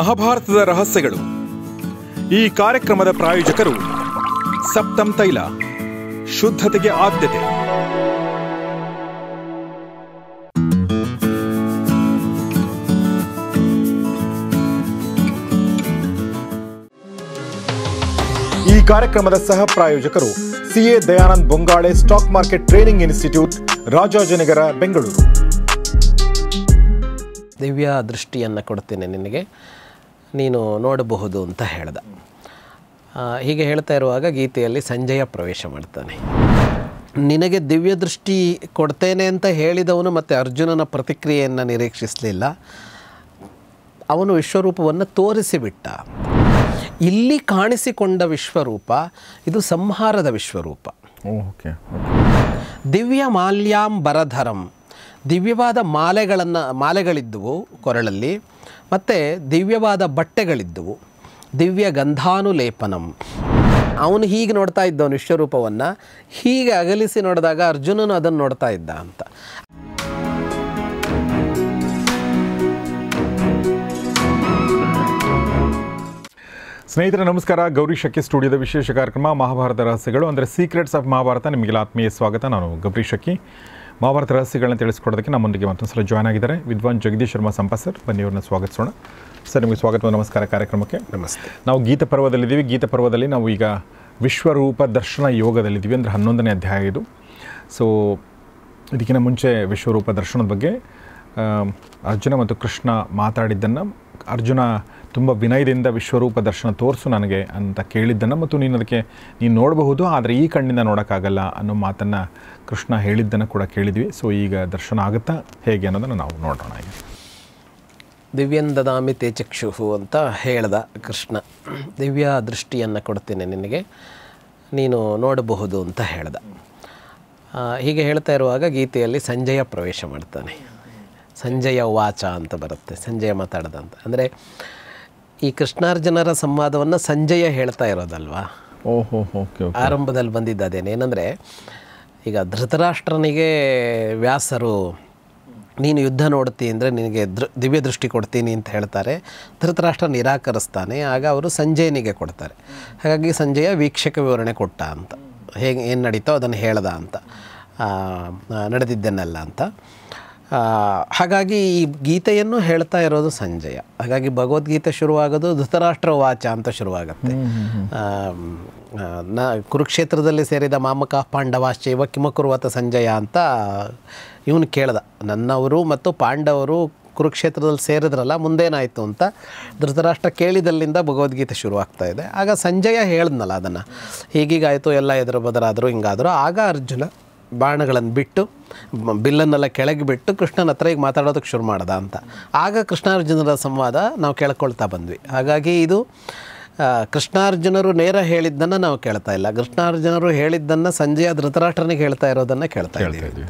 ಮಹಾಭಾರತದ ರಹಸ್ಯಗಳು ಈ ಕಾರ್ಯಕ್ರಮದ ಪ್ರಾಯೋಜಕರು ಸಪ್ತಂ ತೈಲ ಶುದ್ಧತೆಗೆ ಆದ್ಯತೆ ಈ ಕಾರ್ಯಕ್ರಮದ ಸಹ ಪ್ರಾಯೋಜಕರು CA Dayanand Bongale stock market training institute Rajajinagar Bengaluru ದಿವ್ಯ ದೃಷ್ಟಿಯನ್ನು ಕೊಡ್ತೇನೆ ನಿನಗೆ ನೀನು ನೋಡಬಹುದು ಅಂತ ಹೇಳ್ದ ಹೀಗೆ ಹೇಳ್ತಾ ಇರುವಾಗ ಗೀತೆಯಲ್ಲಿ ಸಂಜಯ ಪ್ರವೇಶ ಮಾಡ್ತಾನೆ ನಿನಗೆ ದಿವ್ಯ ದೃಷ್ಟಿ ಕೊಡ್ತೇನೆ ಅಂತ ಹೇಳಿದವನು ಮತ್ತು ಅರ್ಜುನನ ಪ್ರತಿಕ್ರಿಯೆಯನ್ನು ನಿರೀಕ್ಷಿಸಲಿಲ್ಲ ಅವನು ವಿಶ್ವರೂಪವನ್ನು ತೋರಿಸಿಬಿಟ್ಟ ಇಲ್ಲಿ ಕಾಣಿಸಿಕೊಂಡ ವಿಶ್ವರೂಪ ಇದು ಸಂಹಾರದ ವಿಶ್ವರೂಪ ಓಕೆ ದಿವ್ಯ ಮಾಲ್ಯಾಂ ಬರಧರಂ ದಿವ್ಯವಾದ ಮಾಲೆಗಳನ್ನು ಮಾಲೆಗಳಿದ್ದವು ಕೊರಳಲ್ಲಿ ಮತ್ತು ದಿವ್ಯವಾದ ಬಟ್ಟೆಗಳಿದ್ದವು ದಿವ್ಯ ಗಂಧಾನುಲೇಪನಂ ಅವನು ಹೀಗೆ ನೋಡ್ತಾ ಇದ್ದವನು ವಿಶ್ವರೂಪವನ್ನು ಹೀಗೆ ಅಗಲಿಸಿ ನೋಡಿದಾಗ ಅರ್ಜುನನು ಅದನ್ನು ನೋಡ್ತಾ ಇದ್ದ ಅಂತ ಸ್ನೇಹಿತರೆ ನಮಸ್ಕಾರ ಗೌರಿ ಶಕ್ಕಿ ಸ್ಟುಡಿಯೋದ ವಿಶೇಷ ಕಾರ್ಯಕ್ರಮ ಮಹಾಭಾರತ ರಹಸ್ಯಗಳು ಅಂದರೆ ಸೀಕ್ರೆಟ್ಸ್ ಆಫ್ ಮಹಾಭಾರತ ನಿಮಗೆಲ್ಲ ಆತ್ಮೀಯ ಸ್ವಾಗತ ನಾನು ಗೌರಿ ಶಕ್ಕಿ ಮಹಾಭಾರತ ರಹಸ್ಯಗಳನ್ನ ತಿಳಿಸ್ಕೊಡೋದಕ್ಕೆ ನಮ್ಮೊಂದಿಗೆ ಮತ್ತೊಂದು ಸಲ ಜಾಯ್ನ್ ಆಗಿದ್ದಾರೆ ವಿದ್ವಾನ್ ಜಗದೀಶ್ ಶರ್ಮಾ ಸರ್ ಬನ್ನಿ ಅವ್ರನ್ನ ಸ್ವಾಗತಿಸೋಣ ಸರ್ ನಿಮಗೆ ಸ್ವಾಗತ ನಮಸ್ಕಾರ ಕಾರ್ಯಕ್ರಮಕ್ಕೆ ನಮಸ್ತೆ ನಾವು ಗೀತ ಪರ್ವದಲ್ಲಿದ್ದೀವಿ ಗೀತ ಪರ್ವದಲ್ಲಿ ನಾವು ಈಗ ವಿಶ್ವರೂಪ ದರ್ಶನ ಯೋಗದಲ್ಲಿದ್ದೀವಿ ಅಂದರೆ ಹನ್ನೊಂದನೇ ಅಧ್ಯಾಯ ಇದು ಸೊ ಇದಕ್ಕಿಂತ ಮುಂಚೆ ವಿಶ್ವರೂಪ ದರ್ಶನದ ಬಗ್ಗೆ ಅರ್ಜುನ ಮತ್ತು ಕೃಷ್ಣ ಮಾತಾಡಿದ್ದನ್ನು ಅರ್ಜುನ ತುಂಬ ವಿನಯದಿಂದ ವಿಶ್ವರೂಪ ದರ್ಶನ ತೋರಿಸು ನನಗೆ ಅಂತ ಕೇಳಿದ್ದನ್ನು ಮತ್ತು ನೀನು ಅದಕ್ಕೆ ನೀನು ನೋಡಬಹುದು ಆದರೆ ಈ ಕಣ್ಣಿಂದ ನೋಡೋಕ್ಕಾಗಲ್ಲ ಅನ್ನೋ ಮಾತನ್ನು ಕೃಷ್ಣ ಹೇಳಿದ್ದನ್ನು ಕೂಡ ಕೇಳಿದ್ವಿ ಸೊ ಈಗ ದರ್ಶನ ಆಗುತ್ತಾ ಹೇಗೆ ಅನ್ನೋದನ್ನು ನಾವು ನೋಡೋಣ ಈಗ ದಿವ್ಯಂದದಾಮಿ ತೇ ಅಂತ ಹೇಳ್ದ ಕೃಷ್ಣ ದಿವ್ಯ ದೃಷ್ಟಿಯನ್ನು ಕೊಡ್ತೇನೆ ನಿನಗೆ ನೀನು ನೋಡಬಹುದು ಅಂತ ಹೇಳ್ದ ಹೀಗೆ ಹೇಳ್ತಾ ಇರುವಾಗ ಗೀತೆಯಲ್ಲಿ ಸಂಜಯ ಪ್ರವೇಶ ಮಾಡ್ತಾನೆ ಸಂಜಯ ವಾಚ ಅಂತ ಬರುತ್ತೆ ಸಂಜಯ ಮಾತಾಡ್ದಂತ ಅಂದರೆ ಈ ಕೃಷ್ಣಾರ್ಜುನರ ಸಂವಾದವನ್ನು ಸಂಜಯ ಹೇಳ್ತಾ ಇರೋದಲ್ವಾ ಓಹೋ ಆರಂಭದಲ್ಲಿ ಬಂದಿದ್ದ ಅದೇನೇನೆಂದರೆ ಈಗ ಧೃತರಾಷ್ಟ್ರನಿಗೆ ವ್ಯಾಸರು ನೀನು ಯುದ್ಧ ನೋಡ್ತೀನಿ ಅಂದರೆ ನಿನಗೆ ದೃ ದಿವ್ಯ ದೃಷ್ಟಿ ಕೊಡ್ತೀನಿ ಅಂತ ಹೇಳ್ತಾರೆ ಧೃತರಾಷ್ಟ್ರ ನಿರಾಕರಿಸ್ತಾನೆ ಆಗ ಅವರು ಸಂಜಯನಿಗೆ ಕೊಡ್ತಾರೆ ಹಾಗಾಗಿ ಸಂಜಯ ವೀಕ್ಷಕ ವಿವರಣೆ ಕೊಟ್ಟ ಅಂತ ಹೇಗೆ ಏನು ನಡೀತೋ ಅದನ್ನು ಹೇಳ್ದ ಅಂತ ನಡೆದಿದ್ದೆನ್ನಲ್ಲ ಅಂತ ಹಾಗಾಗಿ ಈ ಗೀತೆಯನ್ನು ಹೇಳ್ತಾ ಇರೋದು ಸಂಜಯ ಹಾಗಾಗಿ ಭಗವದ್ಗೀತೆ ಶುರುವಾಗೋದು ಧೃತರಾಷ್ಟ್ರ ವಾಚ ಅಂತ ಶುರುವಾಗುತ್ತೆ ನ ಕುರುಕ್ಷೇತ್ರದಲ್ಲಿ ಸೇರಿದ ಮಾಮಕ ಪಾಂಡವಾಶ್ಚೈವ ಕಿಮಕುರುವತ ಸಂಜಯ ಅಂತ ಇವನು ಕೇಳ್ದ ನನ್ನವರು ಮತ್ತು ಪಾಂಡವರು ಕುರುಕ್ಷೇತ್ರದಲ್ಲಿ ಸೇರಿದ್ರಲ್ಲ ಮುಂದೇನಾಯಿತು ಅಂತ ಧೃತರಾಷ್ಟ್ರ ಕೇಳಿದಲ್ಲಿಂದ ಭಗವದ್ಗೀತೆ ಶುರುವಾಗ್ತಾ ಇದೆ ಆಗ ಸಂಜಯ ಹೇಳಿದ್ನಲ್ಲ ಅದನ್ನು ಹೀಗೀಗಾಯಿತು ಎಲ್ಲ ಎದುರು ಬದರಾದರೂ ಹಿಂಗಾದರೂ ಆಗ ಅರ್ಜುನ ಬಾಣಗಳನ್ನು ಬಿಟ್ಟು ಬಿಲ್ಲನ್ನೆಲ್ಲ ಕೆಳಗೆ ಬಿಟ್ಟು ಕೃಷ್ಣನ ಹತ್ರ ಈಗ ಮಾತಾಡೋದಕ್ಕೆ ಶುರು ಮಾಡ್ದ ಅಂತ ಆಗ ಕೃಷ್ಣಾರ್ಜುನರ ಸಂವಾದ ನಾವು ಕೇಳ್ಕೊಳ್ತಾ ಬಂದ್ವಿ ಹಾಗಾಗಿ ಇದು ಕೃಷ್ಣಾರ್ಜುನರು ನೇರ ಹೇಳಿದ್ದನ್ನು ನಾವು ಕೇಳ್ತಾ ಇಲ್ಲ ಕೃಷ್ಣಾರ್ಜುನರು ಹೇಳಿದ್ದನ್ನು ಸಂಜೆಯ ಧೃತರಾಷ್ಟ್ರನಿಗೆ ಹೇಳ್ತಾ ಇರೋದನ್ನು ಕೇಳ್ತಾ ಇದ್ದೀವಿ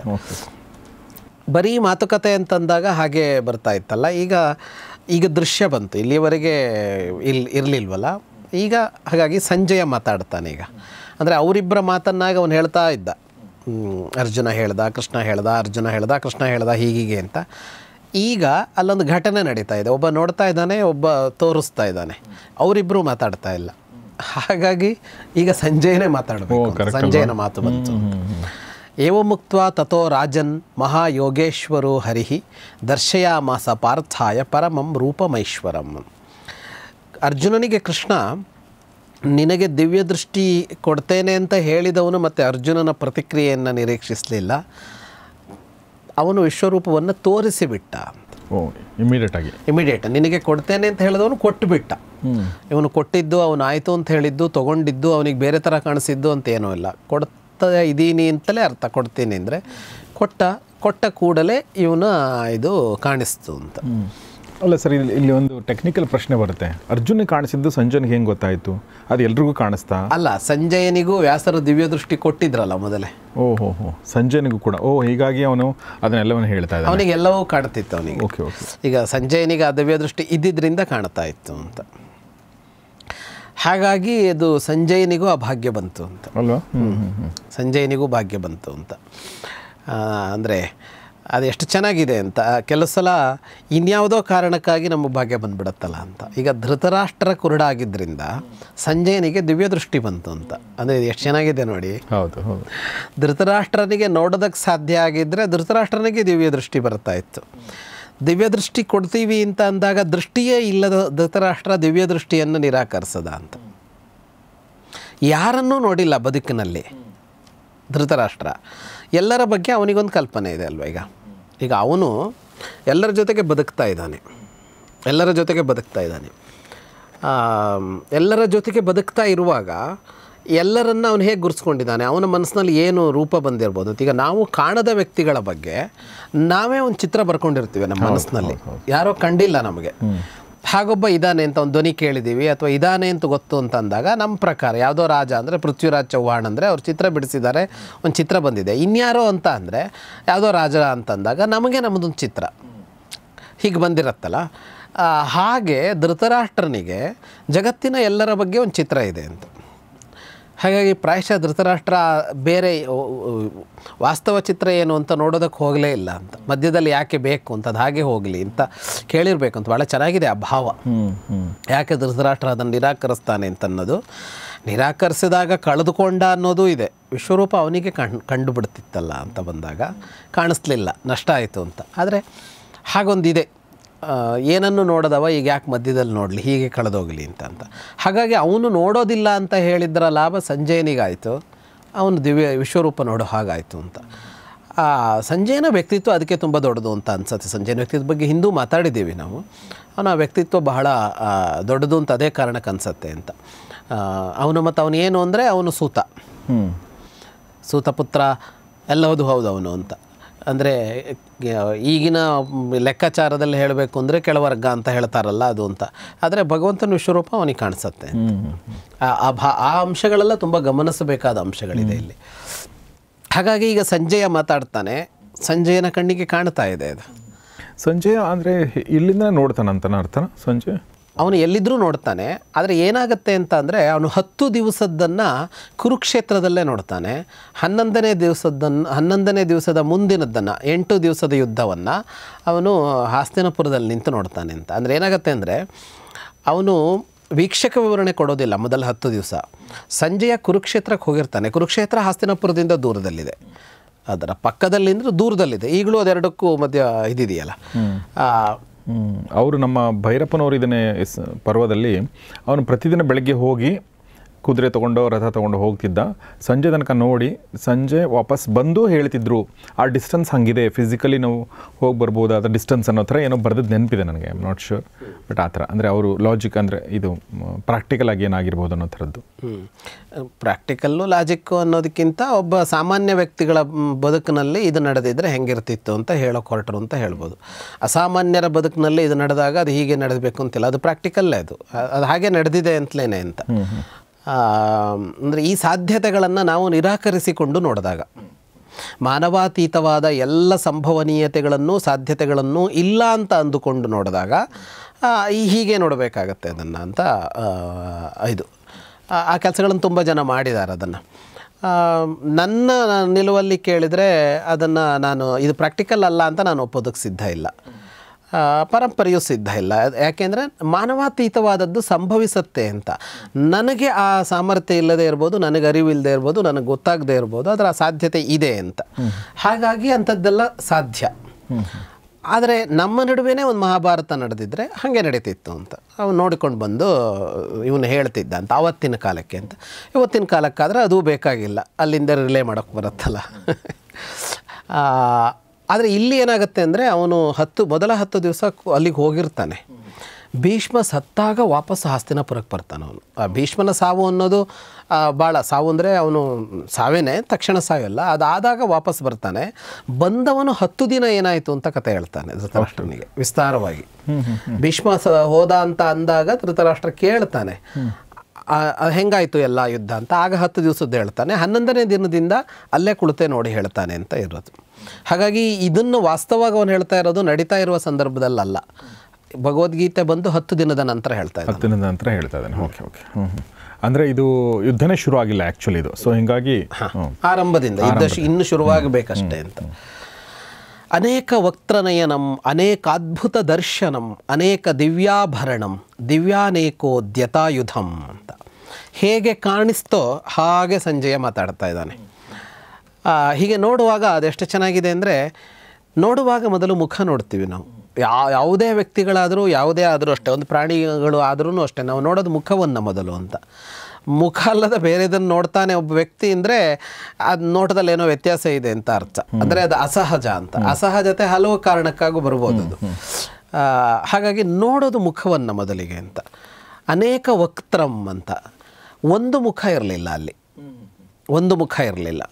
ಬರೀ ಮಾತುಕತೆ ಅಂತಂದಾಗ ಹಾಗೆ ಬರ್ತಾ ಇತ್ತಲ್ಲ ಈಗ ಈಗ ದೃಶ್ಯ ಬಂತು ಇಲ್ಲಿವರೆಗೆ ಇಲ್ಲಿ ಇರಲಿಲ್ವಲ್ಲ ಈಗ ಹಾಗಾಗಿ ಸಂಜೆಯ ಮಾತಾಡ್ತಾನೆ ಈಗ ಅಂದರೆ ಅವರಿಬ್ಬರ ಮಾತನ್ನಾಗಿ ಅವನು ಹೇಳ್ತಾ ಇದ್ದ ಅರ್ಜುನ ಹೇಳ್ದ ಕೃಷ್ಣ ಹೇಳ್ದ ಅರ್ಜುನ ಹೇಳ್ದ ಕೃಷ್ಣ ಹೇಳ್ದ ಹೀಗೀಗೆ ಅಂತ ಈಗ ಅಲ್ಲೊಂದು ಘಟನೆ ನಡೀತಾ ಇದೆ ಒಬ್ಬ ನೋಡ್ತಾ ಇದ್ದಾನೆ ಒಬ್ಬ ತೋರಿಸ್ತಾ ಇದ್ದಾನೆ ಅವರಿಬ್ಬರು ಮಾತಾಡ್ತಾ ಇಲ್ಲ ಹಾಗಾಗಿ ಈಗ ಸಂಜೆಯೇ ಮಾತಾಡಬೇಕು ಸಂಜಯನ ಮಾತು ಬಂತು ಏವಮುಕ್ತ ತಥೋ ರಾಜನ್ ಮಹಾಯೋಗೇಶ್ವರೋ ಹರಿಹಿ ಮಾಸ ಪಾರ್ಥಾಯ ಪರಮಂ ರೂಪಮೈಶ್ವರಂ ಅರ್ಜುನನಿಗೆ ಕೃಷ್ಣ ನಿನಗೆ ದಿವ್ಯ ದೃಷ್ಟಿ ಕೊಡ್ತೇನೆ ಅಂತ ಹೇಳಿದವನು ಮತ್ತು ಅರ್ಜುನನ ಪ್ರತಿಕ್ರಿಯೆಯನ್ನು ನಿರೀಕ್ಷಿಸಲಿಲ್ಲ ಅವನು ವಿಶ್ವರೂಪವನ್ನು ತೋರಿಸಿಬಿಟ್ಟ ಇಮಿಡಿಯೇಟ್ ಆಗಿ ಇಮಿಡಿಯೇಟ್ ನಿನಗೆ ಕೊಡ್ತೇನೆ ಅಂತ ಹೇಳಿದವನು ಕೊಟ್ಟುಬಿಟ್ಟ ಇವನು ಕೊಟ್ಟಿದ್ದು ಅವನು ಆಯಿತು ಅಂತ ಹೇಳಿದ್ದು ತೊಗೊಂಡಿದ್ದು ಅವನಿಗೆ ಬೇರೆ ಥರ ಕಾಣಿಸಿದ್ದು ಅಂತ ಏನೂ ಇಲ್ಲ ಕೊಡ್ತಾ ಇದ್ದೀನಿ ಅಂತಲೇ ಅರ್ಥ ಕೊಡ್ತೀನಿ ಅಂದರೆ ಕೊಟ್ಟ ಕೊಟ್ಟ ಕೂಡಲೇ ಇವನ ಇದು ಕಾಣಿಸ್ತು ಅಂತ ಅಲ್ಲ ಸರ್ ಇಲ್ಲಿ ಇಲ್ಲಿ ಒಂದು ಟೆಕ್ನಿಕಲ್ ಪ್ರಶ್ನೆ ಬರುತ್ತೆ ಅರ್ಜುನ್ ಕಾಣಿಸಿದ್ದು ಸಂಜಯ್ನಿಗೆ ಹೆಂಗೆ ಗೊತ್ತಾಯಿತು ಅದು ಎಲ್ರಿಗೂ ಕಾಣಿಸ್ತಾ ಅಲ್ಲ ಸಂಜಯನಿಗೂ ವ್ಯಾಸರು ದಿವ್ಯ ದೃಷ್ಟಿ ಕೊಟ್ಟಿದ್ರಲ್ಲ ಮೊದಲೇ ಓಹೋ ಹೋ ಸಂಜಯನಿಗೂ ಕೂಡ ಓ ಹೀಗಾಗಿ ಅವನು ಅದನ್ನೆಲ್ಲವನ್ನು ಹೇಳ್ತಾ ಇದ್ದ ಅವನಿಗೆ ಎಲ್ಲವೂ ಕಾಣ್ತಿತ್ತು ಅವನಿಗೆ ಓಕೆ ಓಕೆ ಈಗ ಸಂಜಯನಿಗೆ ಆ ದಿವ್ಯ ದೃಷ್ಟಿ ಇದ್ದಿದ್ದರಿಂದ ಕಾಣ್ತಾ ಇತ್ತು ಅಂತ ಹಾಗಾಗಿ ಅದು ಸಂಜಯನಿಗೂ ಆ ಭಾಗ್ಯ ಬಂತು ಅಂತ ಅಲ್ವಾ ಸಂಜಯನಿಗೂ ಭಾಗ್ಯ ಬಂತು ಅಂತ ಅಂದರೆ ಅದು ಎಷ್ಟು ಚೆನ್ನಾಗಿದೆ ಅಂತ ಕೆಲವು ಸಲ ಇನ್ಯಾವುದೋ ಕಾರಣಕ್ಕಾಗಿ ನಮ್ಮ ಭಾಗ್ಯ ಬಂದ್ಬಿಡತ್ತಲ್ಲ ಅಂತ ಈಗ ಧೃತರಾಷ್ಟ್ರ ಕುರುಡ ಆಗಿದ್ದರಿಂದ ಸಂಜಯನಿಗೆ ದಿವ್ಯ ದೃಷ್ಟಿ ಬಂತು ಅಂತ ಅಂದರೆ ಇದು ಎಷ್ಟು ಚೆನ್ನಾಗಿದೆ ನೋಡಿ ಹೌದು ಹೌದು ಧೃತರಾಷ್ಟ್ರನಿಗೆ ನೋಡೋದಕ್ಕೆ ಸಾಧ್ಯ ಆಗಿದ್ದರೆ ಧೃತರಾಷ್ಟ್ರನಿಗೆ ದಿವ್ಯ ದೃಷ್ಟಿ ಬರ್ತಾ ಇತ್ತು ದಿವ್ಯ ದೃಷ್ಟಿ ಕೊಡ್ತೀವಿ ಅಂತ ಅಂದಾಗ ದೃಷ್ಟಿಯೇ ಇಲ್ಲದ ಧೃತರಾಷ್ಟ್ರ ದಿವ್ಯ ದೃಷ್ಟಿಯನ್ನು ನಿರಾಕರಿಸದ ಅಂತ ಯಾರನ್ನೂ ನೋಡಿಲ್ಲ ಬದುಕಿನಲ್ಲಿ ಧೃತರಾಷ್ಟ್ರ ಎಲ್ಲರ ಬಗ್ಗೆ ಅವನಿಗೊಂದು ಕಲ್ಪನೆ ಇದೆ ಅಲ್ವ ಈಗ ಈಗ ಅವನು ಎಲ್ಲರ ಜೊತೆಗೆ ಬದುಕ್ತಾ ಇದ್ದಾನೆ ಎಲ್ಲರ ಜೊತೆಗೆ ಬದುಕ್ತಾ ಇದ್ದಾನೆ ಎಲ್ಲರ ಜೊತೆಗೆ ಬದುಕ್ತಾ ಇರುವಾಗ ಎಲ್ಲರನ್ನು ಅವನು ಹೇಗೆ ಗುರುಸ್ಕೊಂಡಿದ್ದಾನೆ ಅವನ ಮನಸ್ಸಿನಲ್ಲಿ ಏನು ರೂಪ ಬಂದಿರ್ಬೋದು ಈಗ ನಾವು ಕಾಣದ ವ್ಯಕ್ತಿಗಳ ಬಗ್ಗೆ ನಾವೇ ಒಂದು ಚಿತ್ರ ಬರ್ಕೊಂಡಿರ್ತೀವಿ ನಮ್ಮ ಮನಸ್ಸಿನಲ್ಲಿ ಯಾರೋ ಕಂಡಿಲ್ಲ ನಮಗೆ ಹಾಗೊಬ್ಬ ಇದಾನೆ ಅಂತ ಒಂದು ಧ್ವನಿ ಕೇಳಿದ್ದೀವಿ ಅಥವಾ ಇದಾನೆ ಅಂತ ಗೊತ್ತು ಅಂತಂದಾಗ ನಮ್ಮ ಪ್ರಕಾರ ಯಾವುದೋ ರಾಜ ಅಂದರೆ ಪೃಥ್ವಿರಾಜ್ ಚೌಹಾಣ್ ಅಂದರೆ ಅವ್ರು ಚಿತ್ರ ಬಿಡಿಸಿದ್ದಾರೆ ಒಂದು ಚಿತ್ರ ಬಂದಿದೆ ಇನ್ಯಾರೋ ಅಂತ ಅಂದರೆ ಯಾವುದೋ ರಾಜ ಅಂತಂದಾಗ ನಮಗೆ ನಮ್ಮದೊಂದು ಚಿತ್ರ ಹೀಗೆ ಬಂದಿರತ್ತಲ್ಲ ಹಾಗೆ ಧೃತರಾಷ್ಟ್ರನಿಗೆ ಜಗತ್ತಿನ ಎಲ್ಲರ ಬಗ್ಗೆ ಒಂದು ಚಿತ್ರ ಇದೆ ಅಂತ ಹಾಗಾಗಿ ಪ್ರಾಯಶಃ ಧೃತರಾಷ್ಟ್ರ ಬೇರೆ ವಾಸ್ತವ ಚಿತ್ರ ಏನು ಅಂತ ನೋಡೋದಕ್ಕೆ ಹೋಗಲೇ ಇಲ್ಲ ಅಂತ ಮಧ್ಯದಲ್ಲಿ ಯಾಕೆ ಬೇಕು ಅಂತ ಹಾಗೆ ಹೋಗಲಿ ಅಂತ ಕೇಳಿರಬೇಕು ಅಂತ ಭಾಳ ಚೆನ್ನಾಗಿದೆ ಆ ಭಾವ ಯಾಕೆ ಧೃತರಾಷ್ಟ್ರ ಅದನ್ನು ನಿರಾಕರಿಸ್ತಾನೆ ಅಂತ ಅನ್ನೋದು ನಿರಾಕರಿಸಿದಾಗ ಕಳೆದುಕೊಂಡ ಅನ್ನೋದು ಇದೆ ವಿಶ್ವರೂಪ ಅವನಿಗೆ ಕಣ್ ಕಂಡುಬಿಡ್ತಿತ್ತಲ್ಲ ಅಂತ ಬಂದಾಗ ಕಾಣಿಸ್ಲಿಲ್ಲ ನಷ್ಟ ಆಯಿತು ಅಂತ ಆದರೆ ಹಾಗೊಂದಿದೆ ಏನನ್ನು ನೋಡದವ ಈಗ ಯಾಕೆ ಮಧ್ಯದಲ್ಲಿ ನೋಡಲಿ ಹೀಗೆ ಕಳೆದೋಗಲಿ ಅಂತ ಅಂತ ಹಾಗಾಗಿ ಅವನು ನೋಡೋದಿಲ್ಲ ಅಂತ ಹೇಳಿದ್ರ ಲಾಭ ಸಂಜಯನಿಗಾಯಿತು ಅವನು ದಿವ್ಯ ವಿಶ್ವರೂಪ ನೋಡೋ ಹಾಗಾಯಿತು ಅಂತ ಸಂಜಯನ ವ್ಯಕ್ತಿತ್ವ ಅದಕ್ಕೆ ತುಂಬ ದೊಡ್ಡದು ಅಂತ ಅನ್ಸುತ್ತೆ ಸಂಜಯನ ವ್ಯಕ್ತಿತ್ವ ಬಗ್ಗೆ ಹಿಂದೂ ಮಾತಾಡಿದ್ದೀವಿ ನಾವು ಅವನ ವ್ಯಕ್ತಿತ್ವ ಬಹಳ ದೊಡ್ಡದು ಅಂತ ಅದೇ ಕಾರಣಕ್ಕೆ ಅನಿಸತ್ತೆ ಅಂತ ಅವನು ಮತ್ತು ಅವನೇನು ಅಂದರೆ ಅವನು ಸೂತ ಸೂತಪುತ್ರ ಹೌದು ಹೌದು ಅವನು ಅಂತ ಅಂದರೆ ಈಗಿನ ಲೆಕ್ಕಾಚಾರದಲ್ಲಿ ಹೇಳಬೇಕು ಅಂದರೆ ಕೆಳವರ್ಗ ಅಂತ ಹೇಳ್ತಾರಲ್ಲ ಅದು ಅಂತ ಆದರೆ ಭಗವಂತನ ವಿಶ್ವರೂಪ ಅವನಿಗೆ ಕಾಣಿಸುತ್ತೆ ಆ ಭಾ ಆ ಅಂಶಗಳೆಲ್ಲ ತುಂಬ ಗಮನಿಸಬೇಕಾದ ಅಂಶಗಳಿದೆ ಇಲ್ಲಿ ಹಾಗಾಗಿ ಈಗ ಸಂಜಯ ಮಾತಾಡ್ತಾನೆ ಸಂಜಯನ ಕಣ್ಣಿಗೆ ಕಾಣ್ತಾ ಇದೆ ಅದು ಸಂಜಯ ಅಂದರೆ ಇಲ್ಲಿಂದ ನೋಡ್ತಾನಂತನ ಅರ್ಥನ ಸಂಜಯ್ ಅವನು ಎಲ್ಲಿದ್ದರೂ ನೋಡ್ತಾನೆ ಆದರೆ ಏನಾಗುತ್ತೆ ಅಂತ ಅಂದರೆ ಅವನು ಹತ್ತು ದಿವಸದ್ದನ್ನು ಕುರುಕ್ಷೇತ್ರದಲ್ಲೇ ನೋಡ್ತಾನೆ ಹನ್ನೊಂದನೇ ದಿವಸದ್ದನ್ನು ಹನ್ನೊಂದನೇ ದಿವಸದ ಮುಂದಿನದ್ದನ್ನು ಎಂಟು ದಿವಸದ ಯುದ್ಧವನ್ನು ಅವನು ಹಾಸ್ತಿನಪುರದಲ್ಲಿ ನಿಂತು ನೋಡ್ತಾನೆ ಅಂತ ಅಂದರೆ ಏನಾಗುತ್ತೆ ಅಂದರೆ ಅವನು ವೀಕ್ಷಕ ವಿವರಣೆ ಕೊಡೋದಿಲ್ಲ ಮೊದಲ ಹತ್ತು ದಿವಸ ಸಂಜೆಯ ಕುರುಕ್ಷೇತ್ರಕ್ಕೆ ಹೋಗಿರ್ತಾನೆ ಕುರುಕ್ಷೇತ್ರ ಹಾಸ್ತಿನಪುರದಿಂದ ದೂರದಲ್ಲಿದೆ ಅದರ ಪಕ್ಕದಲ್ಲಿ ದೂರದಲ್ಲಿದೆ ಈಗಲೂ ಅದೆರಡಕ್ಕೂ ಮಧ್ಯ ಇದಿದೆಯಲ್ಲ ಅವರು ನಮ್ಮ ಭೈರಪ್ಪನವರು ಇದನ್ನೇ ಪರ್ವದಲ್ಲಿ ಅವನು ಪ್ರತಿದಿನ ಬೆಳಗ್ಗೆ ಹೋಗಿ ಕುದುರೆ ತೊಗೊಂಡು ರಥ ತೊಗೊಂಡು ಹೋಗ್ತಿದ್ದ ಸಂಜೆ ತನಕ ನೋಡಿ ಸಂಜೆ ವಾಪಸ್ ಬಂದು ಹೇಳ್ತಿದ್ರು ಆ ಡಿಸ್ಟೆನ್ಸ್ ಹಂಗಿದೆ ಫಿಸಿಕಲಿ ನಾವು ಹೋಗಿ ಬರ್ಬೋದು ಅದು ಡಿಸ್ಟೆನ್ಸ್ ಅನ್ನೋ ಥರ ಏನೋ ಬರೆದದ್ದು ನೆನಪಿದೆ ನನಗೆ I am not sure but ಆ ಥರ ಅಂದರೆ ಅವರು ಲಾಜಿಕ್ ಅಂದರೆ ಇದು ಪ್ರಾಕ್ಟಿಕಲ್ ಆಗಿ ಏನಾಗಿರ್ಬೋದು ಅನ್ನೋ ಥರದ್ದು ಪ್ರಾಕ್ಟಿಕಲ್ಲು ಲಾಜಿಕ್ಕು ಅನ್ನೋದಕ್ಕಿಂತ ಒಬ್ಬ ಸಾಮಾನ್ಯ ವ್ಯಕ್ತಿಗಳ ಬದುಕಿನಲ್ಲಿ ಇದು ನಡೆದಿದ್ದರೆ ಹೆಂಗಿರ್ತಿತ್ತು ಅಂತ ಹೇಳೋ ಕೊರಟರು ಅಂತ ಹೇಳ್ಬೋದು ಅಸಾಮಾನ್ಯರ ಬದುಕಿನಲ್ಲಿ ಇದು ನಡೆದಾಗ ಅದು ಹೀಗೆ ನಡೆದಬೇಕು ಅಂತಿಲ್ಲ ಅದು ಪ್ರಾಕ್ಟಿಕಲ್ಲೇ ಅದು ಅದು ಹಾಗೆ ನಡೆದಿದೆ ಅಂತಲೇ ಅಂತ ಅಂದರೆ ಈ ಸಾಧ್ಯತೆಗಳನ್ನು ನಾವು ನಿರಾಕರಿಸಿಕೊಂಡು ನೋಡಿದಾಗ ಮಾನವಾತೀತವಾದ ಎಲ್ಲ ಸಂಭವನೀಯತೆಗಳನ್ನು ಸಾಧ್ಯತೆಗಳನ್ನು ಇಲ್ಲ ಅಂತ ಅಂದುಕೊಂಡು ನೋಡಿದಾಗ ಈ ಹೀಗೆ ನೋಡಬೇಕಾಗತ್ತೆ ಅದನ್ನು ಅಂತ ಇದು ಆ ಕೆಲಸಗಳನ್ನು ತುಂಬ ಜನ ಮಾಡಿದ್ದಾರೆ ಅದನ್ನು ನನ್ನ ನಿಲುವಲ್ಲಿ ಕೇಳಿದರೆ ಅದನ್ನು ನಾನು ಇದು ಪ್ರಾಕ್ಟಿಕಲ್ ಅಲ್ಲ ಅಂತ ನಾನು ಒಪ್ಪೋದಕ್ಕೆ ಸಿದ್ಧ ಇಲ್ಲ ಪರಂಪರೆಯು ಸಿದ್ಧ ಇಲ್ಲ ಯಾಕೆಂದರೆ ಮಾನವಾತೀತವಾದದ್ದು ಸಂಭವಿಸುತ್ತೆ ಅಂತ ನನಗೆ ಆ ಸಾಮರ್ಥ್ಯ ಇಲ್ಲದೆ ಇರ್ಬೋದು ನನಗೆ ಅರಿವಿಲ್ಲದೆ ಇರ್ಬೋದು ನನಗೆ ಗೊತ್ತಾಗದೇ ಇರ್ಬೋದು ಅದರ ಸಾಧ್ಯತೆ ಇದೆ ಅಂತ ಹಾಗಾಗಿ ಅಂಥದ್ದೆಲ್ಲ ಸಾಧ್ಯ ಆದರೆ ನಮ್ಮ ನಡುವೆನೇ ಒಂದು ಮಹಾಭಾರತ ನಡೆದಿದ್ದರೆ ಹಾಗೆ ನಡೀತಿತ್ತು ಅಂತ ಅವ್ನು ನೋಡಿಕೊಂಡು ಬಂದು ಇವನು ಹೇಳ್ತಿದ್ದ ಅಂತ ಆವತ್ತಿನ ಕಾಲಕ್ಕೆ ಅಂತ ಇವತ್ತಿನ ಕಾಲಕ್ಕಾದರೆ ಅದು ಬೇಕಾಗಿಲ್ಲ ಅಲ್ಲಿಂದ ರಿಲೇ ಮಾಡೋಕ್ಕೆ ಬರುತ್ತಲ್ಲ ಆದರೆ ಇಲ್ಲಿ ಏನಾಗುತ್ತೆ ಅಂದರೆ ಅವನು ಹತ್ತು ಮೊದಲ ಹತ್ತು ದಿವಸ ಅಲ್ಲಿಗೆ ಹೋಗಿರ್ತಾನೆ ಭೀಷ್ಮ ಸತ್ತಾಗ ವಾಪಸ್ ಹಸ್ತಿನಾಪುರಕ್ಕೆ ಬರ್ತಾನೆ ಅವನು ಆ ಭೀಷ್ಮನ ಸಾವು ಅನ್ನೋದು ಭಾಳ ಸಾವು ಅಂದರೆ ಅವನು ಸಾವೇನೆ ತಕ್ಷಣ ಸಾವಿಲ್ಲ ಅದಾದಾಗ ವಾಪಸ್ ಬರ್ತಾನೆ ಬಂದವನು ಹತ್ತು ದಿನ ಏನಾಯಿತು ಅಂತ ಕತೆ ಹೇಳ್ತಾನೆ ಧೃತರಾಷ್ಟ್ರನಿಗೆ ವಿಸ್ತಾರವಾಗಿ ಭೀಷ್ಮ ಹೋದ ಅಂತ ಅಂದಾಗ ಧೃತರಾಷ್ಟ್ರ ಕೇಳ್ತಾನೆ ಹೆಂಗಾಯಿತು ಎಲ್ಲ ಯುದ್ಧ ಅಂತ ಆಗ ಹತ್ತು ದಿವಸದ್ದು ಹೇಳ್ತಾನೆ ಹನ್ನೊಂದನೇ ದಿನದಿಂದ ಅಲ್ಲೇ ಕುಳಿತೆ ನೋಡಿ ಹೇಳ್ತಾನೆ ಅಂತ ಇರೋದು ಹಾಗಾಗಿ ಇದನ್ನು ವಾಸ್ತವವಾಗಿ ಅವನು ಹೇಳ್ತಾ ಇರೋದು ನಡೀತಾ ಇರುವ ಸಂದರ್ಭದಲ್ಲಲ್ಲ ಭಗವದ್ಗೀತೆ ಬಂದು ಹತ್ತು ದಿನದ ನಂತರ ಹೇಳ್ತಾ ಇದ್ದಾರೆ ಹತ್ತು ದಿನದ ನಂತರ ಹೇಳ್ತಾ ಇದ್ದಾನೆ ಓಕೆ ಓಕೆ ಅಂದರೆ ಇದು ಯುದ್ಧನೇ ಶುರು ಆಗಿಲ್ಲ ಆ್ಯಕ್ಚುಲಿ ಇದು ಸೊ ಹೀಗಾಗಿ ಆರಂಭದಿಂದ ಯುದ್ಧ ಇನ್ನು ಶುರುವಾಗಬೇಕಷ್ಟೇ ಅಂತ ಅನೇಕ ಅನೇಕ ಅದ್ಭುತ ದರ್ಶನಂ ಅನೇಕ ದಿವ್ಯಾಭರಣಂ ದಿವ್ಯಾನೇಕೋ ದ್ಯತಾಯುಧಂ ಅಂತ ಹೇಗೆ ಕಾಣಿಸ್ತೋ ಹಾಗೆ ಸಂಜಯ ಮಾತಾಡ್ತಾ ಇದ್ದಾನೆ ಹೀಗೆ ನೋಡುವಾಗ ಅದೆಷ್ಟು ಚೆನ್ನಾಗಿದೆ ಅಂದರೆ ನೋಡುವಾಗ ಮೊದಲು ಮುಖ ನೋಡ್ತೀವಿ ನಾವು ಯಾ ಯಾವುದೇ ವ್ಯಕ್ತಿಗಳಾದರೂ ಯಾವುದೇ ಆದರೂ ಅಷ್ಟೇ ಒಂದು ಪ್ರಾಣಿಗಳು ಆದ್ರೂ ಅಷ್ಟೇ ನಾವು ನೋಡೋದು ಮುಖವನ್ನು ಮೊದಲು ಅಂತ ಮುಖ ಅಲ್ಲದ ಬೇರೆದನ್ನು ನೋಡ್ತಾನೆ ಒಬ್ಬ ವ್ಯಕ್ತಿ ಅಂದರೆ ಅದು ನೋಟದಲ್ಲಿ ಏನೋ ವ್ಯತ್ಯಾಸ ಇದೆ ಅಂತ ಅರ್ಥ ಅಂದರೆ ಅದು ಅಸಹಜ ಅಂತ ಅಸಹಜತೆ ಹಲವು ಕಾರಣಕ್ಕಾಗೂ ಬರ್ಬೋದು ಅದು ಹಾಗಾಗಿ ನೋಡೋದು ಮುಖವನ್ನು ಮೊದಲಿಗೆ ಅಂತ ಅನೇಕ ವಕ್ತ್ರಂ ಅಂತ ಒಂದು ಮುಖ ಇರಲಿಲ್ಲ ಅಲ್ಲಿ ಒಂದು ಮುಖ ಇರಲಿಲ್ಲ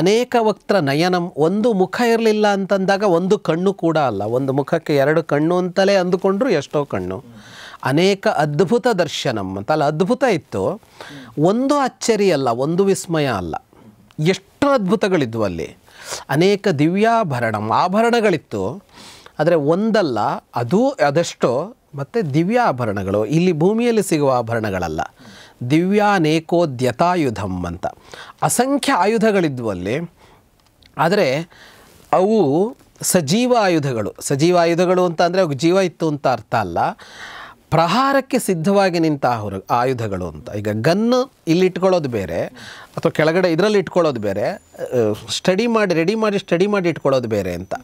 ಅನೇಕ ವಕ್ತ್ರ ನಯನಂ ಒಂದು ಮುಖ ಇರಲಿಲ್ಲ ಅಂತಂದಾಗ ಒಂದು ಕಣ್ಣು ಕೂಡ ಅಲ್ಲ ಒಂದು ಮುಖಕ್ಕೆ ಎರಡು ಕಣ್ಣು ಅಂತಲೇ ಅಂದುಕೊಂಡ್ರು ಎಷ್ಟೋ ಕಣ್ಣು ಅನೇಕ ಅದ್ಭುತ ದರ್ಶನಂ ಅಂತ ಅಲ್ಲ ಅದ್ಭುತ ಇತ್ತು ಒಂದು ಅಚ್ಚರಿ ಅಲ್ಲ ಒಂದು ವಿಸ್ಮಯ ಅಲ್ಲ ಎಷ್ಟು ಅದ್ಭುತಗಳಿದ್ವು ಅಲ್ಲಿ ಅನೇಕ ದಿವ್ಯಾಭರಣ ಆಭರಣಗಳಿತ್ತು ಆದರೆ ಒಂದಲ್ಲ ಅದು ಅದೆಷ್ಟೋ ಮತ್ತು ದಿವ್ಯಾಭರಣಗಳು ಇಲ್ಲಿ ಭೂಮಿಯಲ್ಲಿ ಸಿಗುವ ಆಭರಣಗಳಲ್ಲ ದಿವ್ಯಾನೇಕೋದ್ಯತಾಯುಧಂ ಅಂತ ಅಸಂಖ್ಯ ಆಯುಧಗಳಿದ್ವು ಅಲ್ಲಿ ಆದರೆ ಅವು ಸಜೀವ ಆಯುಧಗಳು ಸಜೀವ ಆಯುಧಗಳು ಅಂತ ಅಂದರೆ ಅವು ಜೀವ ಇತ್ತು ಅಂತ ಅರ್ಥ ಅಲ್ಲ ಪ್ರಹಾರಕ್ಕೆ ಸಿದ್ಧವಾಗಿ ನಿಂತ ಹೊರ ಆಯುಧಗಳು ಅಂತ ಈಗ ಗನ್ನು ಇಟ್ಕೊಳ್ಳೋದು ಬೇರೆ ಅಥವಾ ಕೆಳಗಡೆ ಇದರಲ್ಲಿ ಇಟ್ಕೊಳ್ಳೋದು ಬೇರೆ ಸ್ಟಡಿ ಮಾಡಿ ರೆಡಿ ಮಾಡಿ ಸ್ಟಡಿ ಮಾಡಿ ಇಟ್ಕೊಳ್ಳೋದು ಬೇರೆ ಅಂತ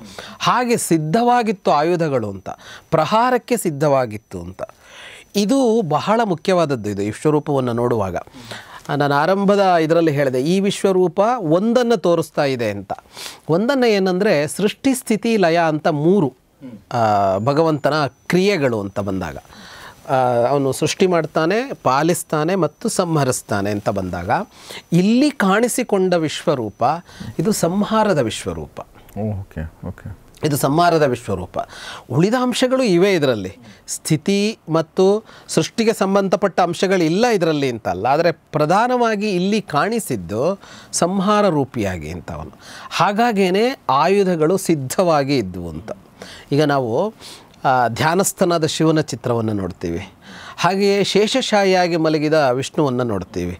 ಹಾಗೆ ಸಿದ್ಧವಾಗಿತ್ತು ಆಯುಧಗಳು ಅಂತ ಪ್ರಹಾರಕ್ಕೆ ಸಿದ್ಧವಾಗಿತ್ತು ಅಂತ ಇದು ಬಹಳ ಮುಖ್ಯವಾದದ್ದು ಇದು ವಿಶ್ವರೂಪವನ್ನು ನೋಡುವಾಗ ನಾನು ಆರಂಭದ ಇದರಲ್ಲಿ ಹೇಳಿದೆ ಈ ವಿಶ್ವರೂಪ ಒಂದನ್ನು ತೋರಿಸ್ತಾ ಇದೆ ಅಂತ ಒಂದನ್ನು ಏನಂದರೆ ಸೃಷ್ಟಿ ಸ್ಥಿತಿ ಲಯ ಅಂತ ಮೂರು ಭಗವಂತನ ಕ್ರಿಯೆಗಳು ಅಂತ ಬಂದಾಗ ಅವನು ಸೃಷ್ಟಿ ಮಾಡ್ತಾನೆ ಪಾಲಿಸ್ತಾನೆ ಮತ್ತು ಸಂಹರಿಸ್ತಾನೆ ಅಂತ ಬಂದಾಗ ಇಲ್ಲಿ ಕಾಣಿಸಿಕೊಂಡ ವಿಶ್ವರೂಪ ಇದು ಸಂಹಾರದ ವಿಶ್ವರೂಪ ಓಕೆ ಓಕೆ ಇದು ಸಂಹಾರದ ವಿಶ್ವರೂಪ ಉಳಿದ ಅಂಶಗಳು ಇವೆ ಇದರಲ್ಲಿ ಸ್ಥಿತಿ ಮತ್ತು ಸೃಷ್ಟಿಗೆ ಸಂಬಂಧಪಟ್ಟ ಅಂಶಗಳಿಲ್ಲ ಇದರಲ್ಲಿ ಅಂತಲ್ಲ ಆದರೆ ಪ್ರಧಾನವಾಗಿ ಇಲ್ಲಿ ಕಾಣಿಸಿದ್ದು ಸಂಹಾರ ರೂಪಿಯಾಗಿ ಅಂತ ಅವನು ಹಾಗಾಗೇ ಆಯುಧಗಳು ಸಿದ್ಧವಾಗಿ ಇದ್ದವು ಅಂತ ಈಗ ನಾವು ಧ್ಯಾನಸ್ಥನಾದ ಶಿವನ ಚಿತ್ರವನ್ನು ನೋಡ್ತೀವಿ ಹಾಗೆಯೇ ಶೇಷಶಾಯಿಯಾಗಿ ಮಲಗಿದ ವಿಷ್ಣುವನ್ನು ನೋಡ್ತೀವಿ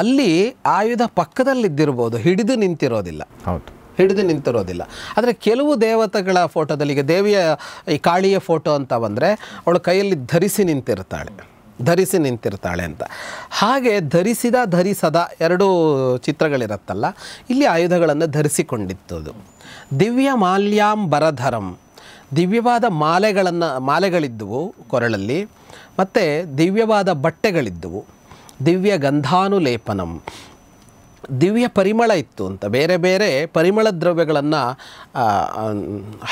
ಅಲ್ಲಿ ಆಯುಧ ಪಕ್ಕದಲ್ಲಿದ್ದಿರ್ಬೋದು ಹಿಡಿದು ನಿಂತಿರೋದಿಲ್ಲ ಹೌದು ಹಿಡಿದು ನಿಂತಿರೋದಿಲ್ಲ ಆದರೆ ಕೆಲವು ದೇವತೆಗಳ ಫೋಟೋದಲ್ಲಿ ಈಗ ದೇವಿಯ ಈ ಕಾಳಿಯ ಫೋಟೋ ಅಂತ ಬಂದರೆ ಅವಳು ಕೈಯಲ್ಲಿ ಧರಿಸಿ ನಿಂತಿರ್ತಾಳೆ ಧರಿಸಿ ನಿಂತಿರ್ತಾಳೆ ಅಂತ ಹಾಗೆ ಧರಿಸಿದ ಧರಿಸದ ಎರಡೂ ಚಿತ್ರಗಳಿರುತ್ತಲ್ಲ ಇಲ್ಲಿ ಆಯುಧಗಳನ್ನು ಧರಿಸಿಕೊಂಡಿತ್ತು ದಿವ್ಯ ಮಾಲ್ಯಾಂಬರಧರಂ ದಿವ್ಯವಾದ ಮಾಲೆಗಳನ್ನು ಮಾಲೆಗಳಿದ್ದುವು ಕೊರಳಲ್ಲಿ ಮತ್ತು ದಿವ್ಯವಾದ ಬಟ್ಟೆಗಳಿದ್ದುವು ದಿವ್ಯ ಗಂಧಾನುಲೇಪನಂ ದಿವ್ಯ ಪರಿಮಳ ಇತ್ತು ಅಂತ ಬೇರೆ ಬೇರೆ ಪರಿಮಳ ದ್ರವ್ಯಗಳನ್ನು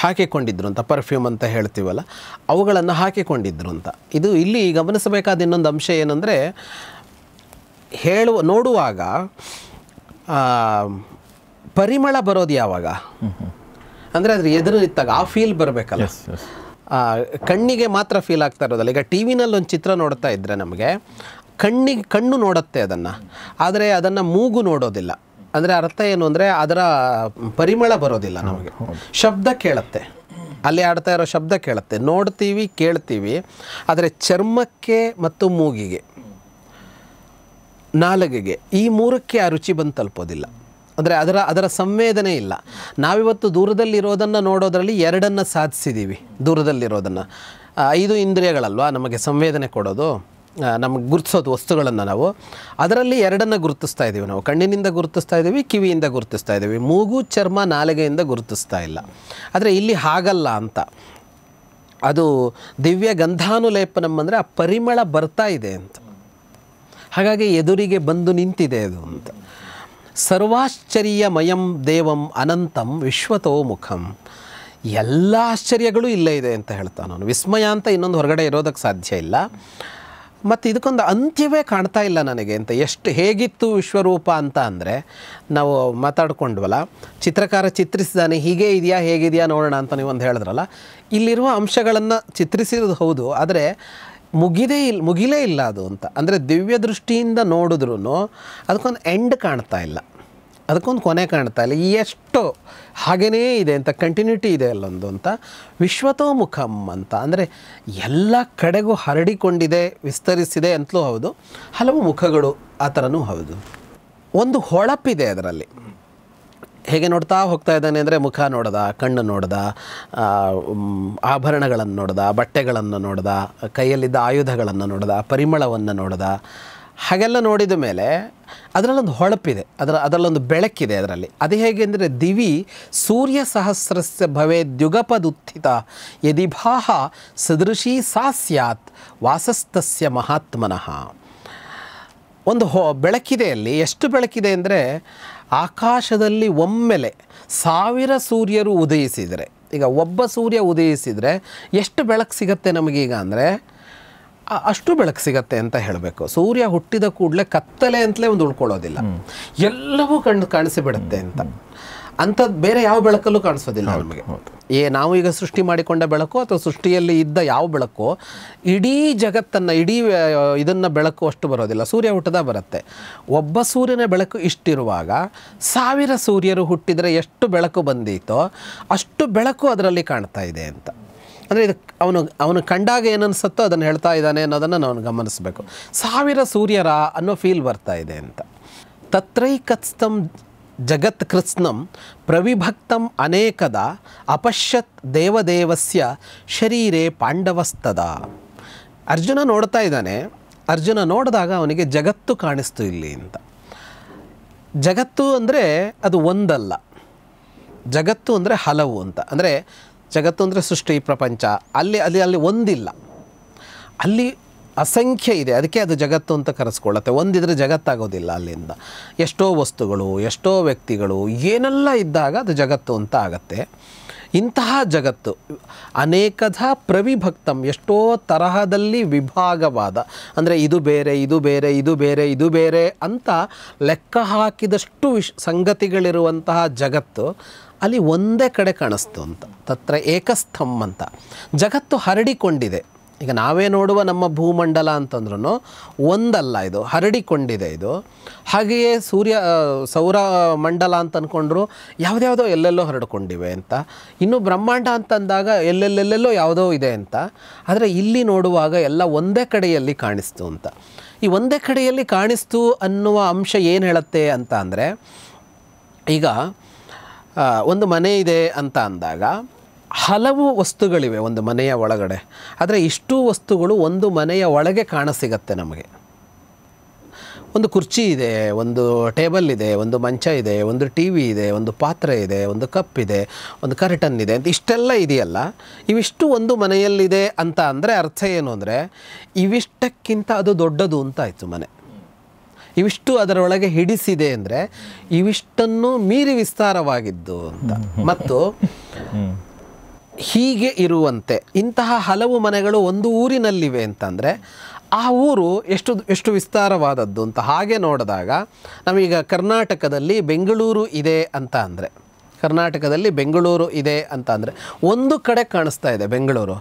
ಹಾಕಿಕೊಂಡಿದ್ರು ಅಂತ ಪರ್ಫ್ಯೂಮ್ ಅಂತ ಹೇಳ್ತೀವಲ್ಲ ಅವುಗಳನ್ನು ಹಾಕಿಕೊಂಡಿದ್ರು ಅಂತ ಇದು ಇಲ್ಲಿ ಗಮನಿಸಬೇಕಾದ ಇನ್ನೊಂದು ಅಂಶ ಏನಂದರೆ ಹೇಳುವ ನೋಡುವಾಗ ಪರಿಮಳ ಬರೋದು ಯಾವಾಗ ಅಂದರೆ ಅದ್ರ ಎದುರು ಇತ್ತಾಗ ಆ ಫೀಲ್ ಬರಬೇಕಲ್ಲ ಕಣ್ಣಿಗೆ ಮಾತ್ರ ಫೀಲ್ ಆಗ್ತಾ ಇರೋದಲ್ಲ ಈಗ ಟಿ ವಿನಲ್ಲಿ ಚಿತ್ರ ನೋಡ್ತಾ ಇದ್ದರೆ ನಮಗೆ ಕಣ್ಣಿಗೆ ಕಣ್ಣು ನೋಡುತ್ತೆ ಅದನ್ನು ಆದರೆ ಅದನ್ನು ಮೂಗು ನೋಡೋದಿಲ್ಲ ಅಂದರೆ ಅರ್ಥ ಏನು ಅಂದರೆ ಅದರ ಪರಿಮಳ ಬರೋದಿಲ್ಲ ನಮಗೆ ಶಬ್ದ ಕೇಳುತ್ತೆ ಅಲ್ಲಿ ಆಡ್ತಾ ಇರೋ ಶಬ್ದ ಕೇಳುತ್ತೆ ನೋಡ್ತೀವಿ ಕೇಳ್ತೀವಿ ಆದರೆ ಚರ್ಮಕ್ಕೆ ಮತ್ತು ಮೂಗಿಗೆ ನಾಲಗೆಗೆ ಈ ಮೂರಕ್ಕೆ ಆ ರುಚಿ ಬಂದು ತಲುಪೋದಿಲ್ಲ ಅಂದರೆ ಅದರ ಅದರ ಸಂವೇದನೆ ಇಲ್ಲ ನಾವಿವತ್ತು ದೂರದಲ್ಲಿರೋದನ್ನು ನೋಡೋದರಲ್ಲಿ ಎರಡನ್ನು ಸಾಧಿಸಿದ್ದೀವಿ ದೂರದಲ್ಲಿರೋದನ್ನು ಐದು ಇಂದ್ರಿಯಗಳಲ್ವಾ ನಮಗೆ ಸಂವೇದನೆ ಕೊಡೋದು ನಮಗೆ ಗುರುತಿಸೋದು ವಸ್ತುಗಳನ್ನು ನಾವು ಅದರಲ್ಲಿ ಎರಡನ್ನು ಗುರುತಿಸ್ತಾ ಇದ್ದೀವಿ ನಾವು ಕಣ್ಣಿನಿಂದ ಗುರುತಿಸ್ತಾ ಇದ್ದೀವಿ ಕಿವಿಯಿಂದ ಗುರುತಿಸ್ತಾ ಇದ್ದೀವಿ ಮೂಗು ಚರ್ಮ ನಾಲಿಗೆಯಿಂದ ಗುರುತಿಸ್ತಾ ಇಲ್ಲ ಆದರೆ ಇಲ್ಲಿ ಹಾಗಲ್ಲ ಅಂತ ಅದು ದಿವ್ಯ ಗಂಧಾನುಲೇಪ ಅಂದರೆ ಆ ಪರಿಮಳ ಬರ್ತಾ ಇದೆ ಅಂತ ಹಾಗಾಗಿ ಎದುರಿಗೆ ಬಂದು ನಿಂತಿದೆ ಅದು ಅಂತ ಸರ್ವಾಶ್ಚರ್ಯಮಯಂ ದೇವಂ ಅನಂತಂ ವಿಶ್ವತೋ ಮುಖಂ ಎಲ್ಲ ಆಶ್ಚರ್ಯಗಳು ಇಲ್ಲೇ ಇದೆ ಅಂತ ಹೇಳ್ತಾನೆ ನಾನು ವಿಸ್ಮಯ ಅಂತ ಇನ್ನೊಂದು ಹೊರಗಡೆ ಇರೋದಕ್ಕೆ ಸಾಧ್ಯ ಇಲ್ಲ ಮತ್ತು ಇದಕ್ಕೊಂದು ಅಂತ್ಯವೇ ಕಾಣ್ತಾ ಇಲ್ಲ ನನಗೆ ಅಂತ ಎಷ್ಟು ಹೇಗಿತ್ತು ವಿಶ್ವರೂಪ ಅಂತ ಅಂದರೆ ನಾವು ಮಾತಾಡ್ಕೊಂಡ್ವಲ್ಲ ಚಿತ್ರಕಾರ ಚಿತ್ರಿಸಿದಾನೆ ಹೀಗೆ ಇದೆಯಾ ಹೇಗಿದೆಯಾ ನೋಡೋಣ ಅಂತ ನೀವು ಒಂದು ಹೇಳಿದ್ರಲ್ಲ ಇಲ್ಲಿರುವ ಅಂಶಗಳನ್ನು ಚಿತ್ರಿಸಿರೋದು ಹೌದು ಆದರೆ ಮುಗಿದೇ ಇಲ್ಲ ಮುಗಿಲೇ ಇಲ್ಲ ಅದು ಅಂತ ಅಂದರೆ ದಿವ್ಯ ದೃಷ್ಟಿಯಿಂದ ನೋಡಿದ್ರೂ ಅದಕ್ಕೊಂದು ಎಂಡ್ ಕಾಣ್ತಾ ಇಲ್ಲ ಅದಕ್ಕೊಂದು ಕೊನೆ ಕಾಣ್ತಾ ಇಲ್ಲ ಎಷ್ಟು ಹಾಗೆಯೇ ಇದೆ ಅಂತ ಕಂಟಿನ್ಯೂಟಿ ಇದೆ ಅಲ್ಲೊಂದು ಅಂತ ವಿಶ್ವತೋಮುಖಂ ಅಂತ ಅಂದರೆ ಎಲ್ಲ ಕಡೆಗೂ ಹರಡಿಕೊಂಡಿದೆ ವಿಸ್ತರಿಸಿದೆ ಅಂತಲೂ ಹೌದು ಹಲವು ಮುಖಗಳು ಆ ಥರನೂ ಹೌದು ಒಂದು ಹೊಳಪಿದೆ ಅದರಲ್ಲಿ ಹೇಗೆ ನೋಡ್ತಾ ಹೋಗ್ತಾ ಇದ್ದಾನೆ ಅಂದರೆ ಮುಖ ನೋಡ್ದ ಕಣ್ಣು ನೋಡ್ದ ಆಭರಣಗಳನ್ನು ನೋಡ್ದ ಬಟ್ಟೆಗಳನ್ನು ನೋಡ್ದ ಕೈಯಲ್ಲಿದ್ದ ಆಯುಧಗಳನ್ನು ನೋಡ್ದ ಪರಿಮಳವನ್ನು ನೋಡ್ದ ಹಾಗೆಲ್ಲ ನೋಡಿದ ಮೇಲೆ ಅದರಲ್ಲೊಂದು ಹೊಳಪಿದೆ ಅದರ ಅದರಲ್ಲೊಂದು ಬೆಳಕಿದೆ ಅದರಲ್ಲಿ ಅದು ಹೇಗೆ ಅಂದರೆ ದಿವಿ ಸೂರ್ಯ ಸಹಸ್ರಸ್ಯ ಭವೇ ದ್ಯುಗಪದುತ್ಥಿತ ಯದಿಭಾಹ ಸದೃಶಿ ಸಾ ಸ್ಯಾತ್ ವಾಸಸ್ತಸ್ಯ ಮಹಾತ್ಮನಃ ಒಂದು ಹೊ ಬೆಳಕಿದೆಯಲ್ಲಿ ಎಷ್ಟು ಬೆಳಕಿದೆ ಅಂದರೆ ಆಕಾಶದಲ್ಲಿ ಒಮ್ಮೆಲೆ ಸಾವಿರ ಸೂರ್ಯರು ಉದಯಿಸಿದರೆ ಈಗ ಒಬ್ಬ ಸೂರ್ಯ ಉದಯಿಸಿದರೆ ಎಷ್ಟು ಬೆಳಕು ಸಿಗತ್ತೆ ನಮಗೀಗ ಅಂದರೆ ಅಷ್ಟು ಬೆಳಕು ಸಿಗತ್ತೆ ಅಂತ ಹೇಳಬೇಕು ಸೂರ್ಯ ಹುಟ್ಟಿದ ಕೂಡಲೇ ಕತ್ತಲೆ ಅಂತಲೇ ಒಂದು ಉಳ್ಕೊಳ್ಳೋದಿಲ್ಲ ಎಲ್ಲವೂ ಕಣ್ ಕಾಣಿಸಿಬಿಡುತ್ತೆ ಅಂತ ಅಂಥದ್ದು ಬೇರೆ ಯಾವ ಬೆಳಕಲ್ಲೂ ಕಾಣಿಸೋದಿಲ್ಲ ನಮಗೆ ಏ ನಾವು ಈಗ ಸೃಷ್ಟಿ ಮಾಡಿಕೊಂಡ ಬೆಳಕು ಅಥವಾ ಸೃಷ್ಟಿಯಲ್ಲಿ ಇದ್ದ ಯಾವ ಬೆಳಕು ಇಡೀ ಜಗತ್ತನ್ನು ಇಡೀ ಇದನ್ನು ಬೆಳಕು ಅಷ್ಟು ಬರೋದಿಲ್ಲ ಸೂರ್ಯ ಹುಟ್ಟದ ಬರುತ್ತೆ ಒಬ್ಬ ಸೂರ್ಯನ ಬೆಳಕು ಇಷ್ಟಿರುವಾಗ ಸಾವಿರ ಸೂರ್ಯರು ಹುಟ್ಟಿದರೆ ಎಷ್ಟು ಬೆಳಕು ಬಂದಿತ್ತೋ ಅಷ್ಟು ಬೆಳಕು ಅದರಲ್ಲಿ ಕಾಣ್ತಾ ಇದೆ ಅಂತ ಅಂದರೆ ಇದು ಅವನು ಅವನು ಕಂಡಾಗ ಏನನ್ನಿಸುತ್ತೋ ಅದನ್ನು ಹೇಳ್ತಾ ಇದ್ದಾನೆ ಅನ್ನೋದನ್ನು ನಾನು ಗಮನಿಸಬೇಕು ಸಾವಿರ ಸೂರ್ಯರ ಅನ್ನೋ ಫೀಲ್ ಬರ್ತಾ ಇದೆ ಅಂತ ತತ್ರೈಕತ್ಸ್ತಂ ಜಗತ್ ಕೃತ್ಸ್ನಂ ಪ್ರವಿಭಕ್ತಂ ಅನೇಕದ ಅಪಶ್ಯತ್ ದೇವದೇವಸ್ಯ ಶರೀರೇ ಪಾಂಡವಸ್ತದ ಅರ್ಜುನ ನೋಡ್ತಾ ಇದ್ದಾನೆ ಅರ್ಜುನ ನೋಡಿದಾಗ ಅವನಿಗೆ ಜಗತ್ತು ಕಾಣಿಸ್ತು ಇಲ್ಲಿ ಅಂತ ಜಗತ್ತು ಅಂದರೆ ಅದು ಒಂದಲ್ಲ ಜಗತ್ತು ಅಂದರೆ ಹಲವು ಅಂತ ಅಂದರೆ ಜಗತ್ತು ಅಂದರೆ ಸೃಷ್ಟಿ ಪ್ರಪಂಚ ಅಲ್ಲಿ ಅಲ್ಲಿ ಅಲ್ಲಿ ಒಂದಿಲ್ಲ ಅಲ್ಲಿ ಅಸಂಖ್ಯ ಇದೆ ಅದಕ್ಕೆ ಅದು ಜಗತ್ತು ಅಂತ ಕರೆಸ್ಕೊಳ್ಳುತ್ತೆ ಒಂದಿದ್ರೆ ಜಗತ್ತಾಗೋದಿಲ್ಲ ಅಲ್ಲಿಂದ ಎಷ್ಟೋ ವಸ್ತುಗಳು ಎಷ್ಟೋ ವ್ಯಕ್ತಿಗಳು ಏನೆಲ್ಲ ಇದ್ದಾಗ ಅದು ಜಗತ್ತು ಅಂತ ಆಗತ್ತೆ ಇಂತಹ ಜಗತ್ತು ಅನೇಕದ ಪ್ರವಿಭಕ್ತಂ ಎಷ್ಟೋ ತರಹದಲ್ಲಿ ವಿಭಾಗವಾದ ಅಂದರೆ ಇದು ಬೇರೆ ಇದು ಬೇರೆ ಇದು ಬೇರೆ ಇದು ಬೇರೆ ಅಂತ ಲೆಕ್ಕ ಹಾಕಿದಷ್ಟು ವಿಶ್ ಸಂಗತಿಗಳಿರುವಂತಹ ಜಗತ್ತು ಅಲ್ಲಿ ಒಂದೇ ಕಡೆ ಕಾಣಿಸ್ತು ಅಂತ ತತ್ರ ಏಕಸ್ತಂಭ ಅಂತ ಜಗತ್ತು ಹರಡಿಕೊಂಡಿದೆ ಈಗ ನಾವೇ ನೋಡುವ ನಮ್ಮ ಭೂಮಂಡಲ ಅಂತಂದ್ರೂ ಒಂದಲ್ಲ ಇದು ಹರಡಿಕೊಂಡಿದೆ ಇದು ಹಾಗೆಯೇ ಸೂರ್ಯ ಸೌರ ಮಂಡಲ ಅಂತ ಅಂದ್ಕೊಂಡ್ರು ಯಾವುದ್ಯಾವುದೋ ಎಲ್ಲೆಲ್ಲೋ ಹರಡಿಕೊಂಡಿವೆ ಅಂತ ಇನ್ನು ಬ್ರಹ್ಮಾಂಡ ಅಂತಂದಾಗ ಎಲ್ಲೆಲ್ಲೆಲ್ಲೆಲ್ಲೋ ಯಾವುದೋ ಇದೆ ಅಂತ ಆದರೆ ಇಲ್ಲಿ ನೋಡುವಾಗ ಎಲ್ಲ ಒಂದೇ ಕಡೆಯಲ್ಲಿ ಕಾಣಿಸ್ತು ಅಂತ ಈ ಒಂದೇ ಕಡೆಯಲ್ಲಿ ಕಾಣಿಸ್ತು ಅನ್ನುವ ಅಂಶ ಏನು ಹೇಳುತ್ತೆ ಅಂತ ಅಂದರೆ ಈಗ ಒಂದು ಮನೆ ಇದೆ ಅಂತ ಅಂದಾಗ ಹಲವು ವಸ್ತುಗಳಿವೆ ಒಂದು ಮನೆಯ ಒಳಗಡೆ ಆದರೆ ಇಷ್ಟು ವಸ್ತುಗಳು ಒಂದು ಮನೆಯ ಒಳಗೆ ಕಾಣಸಿಗತ್ತೆ ನಮಗೆ ಒಂದು ಕುರ್ಚಿ ಇದೆ ಒಂದು ಟೇಬಲ್ ಇದೆ ಒಂದು ಮಂಚ ಇದೆ ಒಂದು ಟಿ ವಿ ಇದೆ ಒಂದು ಪಾತ್ರೆ ಇದೆ ಒಂದು ಕಪ್ ಇದೆ ಒಂದು ಕರ್ಟನ್ ಇದೆ ಅಂತ ಇಷ್ಟೆಲ್ಲ ಇದೆಯಲ್ಲ ಇವಿಷ್ಟು ಒಂದು ಮನೆಯಲ್ಲಿದೆ ಅಂತ ಅಂದರೆ ಅರ್ಥ ಏನು ಅಂದರೆ ಇವಿಷ್ಟಕ್ಕಿಂತ ಅದು ದೊಡ್ಡದು ಅಂತ ಮನೆ ಇವಿಷ್ಟು ಅದರೊಳಗೆ ಹಿಡಿಸಿದೆ ಅಂದರೆ ಇವಿಷ್ಟನ್ನು ಮೀರಿ ವಿಸ್ತಾರವಾಗಿದ್ದು ಅಂತ ಮತ್ತು ಹೀಗೆ ಇರುವಂತೆ ಇಂತಹ ಹಲವು ಮನೆಗಳು ಒಂದು ಊರಿನಲ್ಲಿವೆ ಅಂತಂದರೆ ಆ ಊರು ಎಷ್ಟು ಎಷ್ಟು ವಿಸ್ತಾರವಾದದ್ದು ಅಂತ ಹಾಗೆ ನೋಡಿದಾಗ ನಾವೀಗ ಕರ್ನಾಟಕದಲ್ಲಿ ಬೆಂಗಳೂರು ಇದೆ ಅಂತ ಅಂದರೆ ಕರ್ನಾಟಕದಲ್ಲಿ ಬೆಂಗಳೂರು ಇದೆ ಅಂತ ಅಂದರೆ ಒಂದು ಕಡೆ ಕಾಣಿಸ್ತಾ ಇದೆ ಬೆಂಗಳೂರು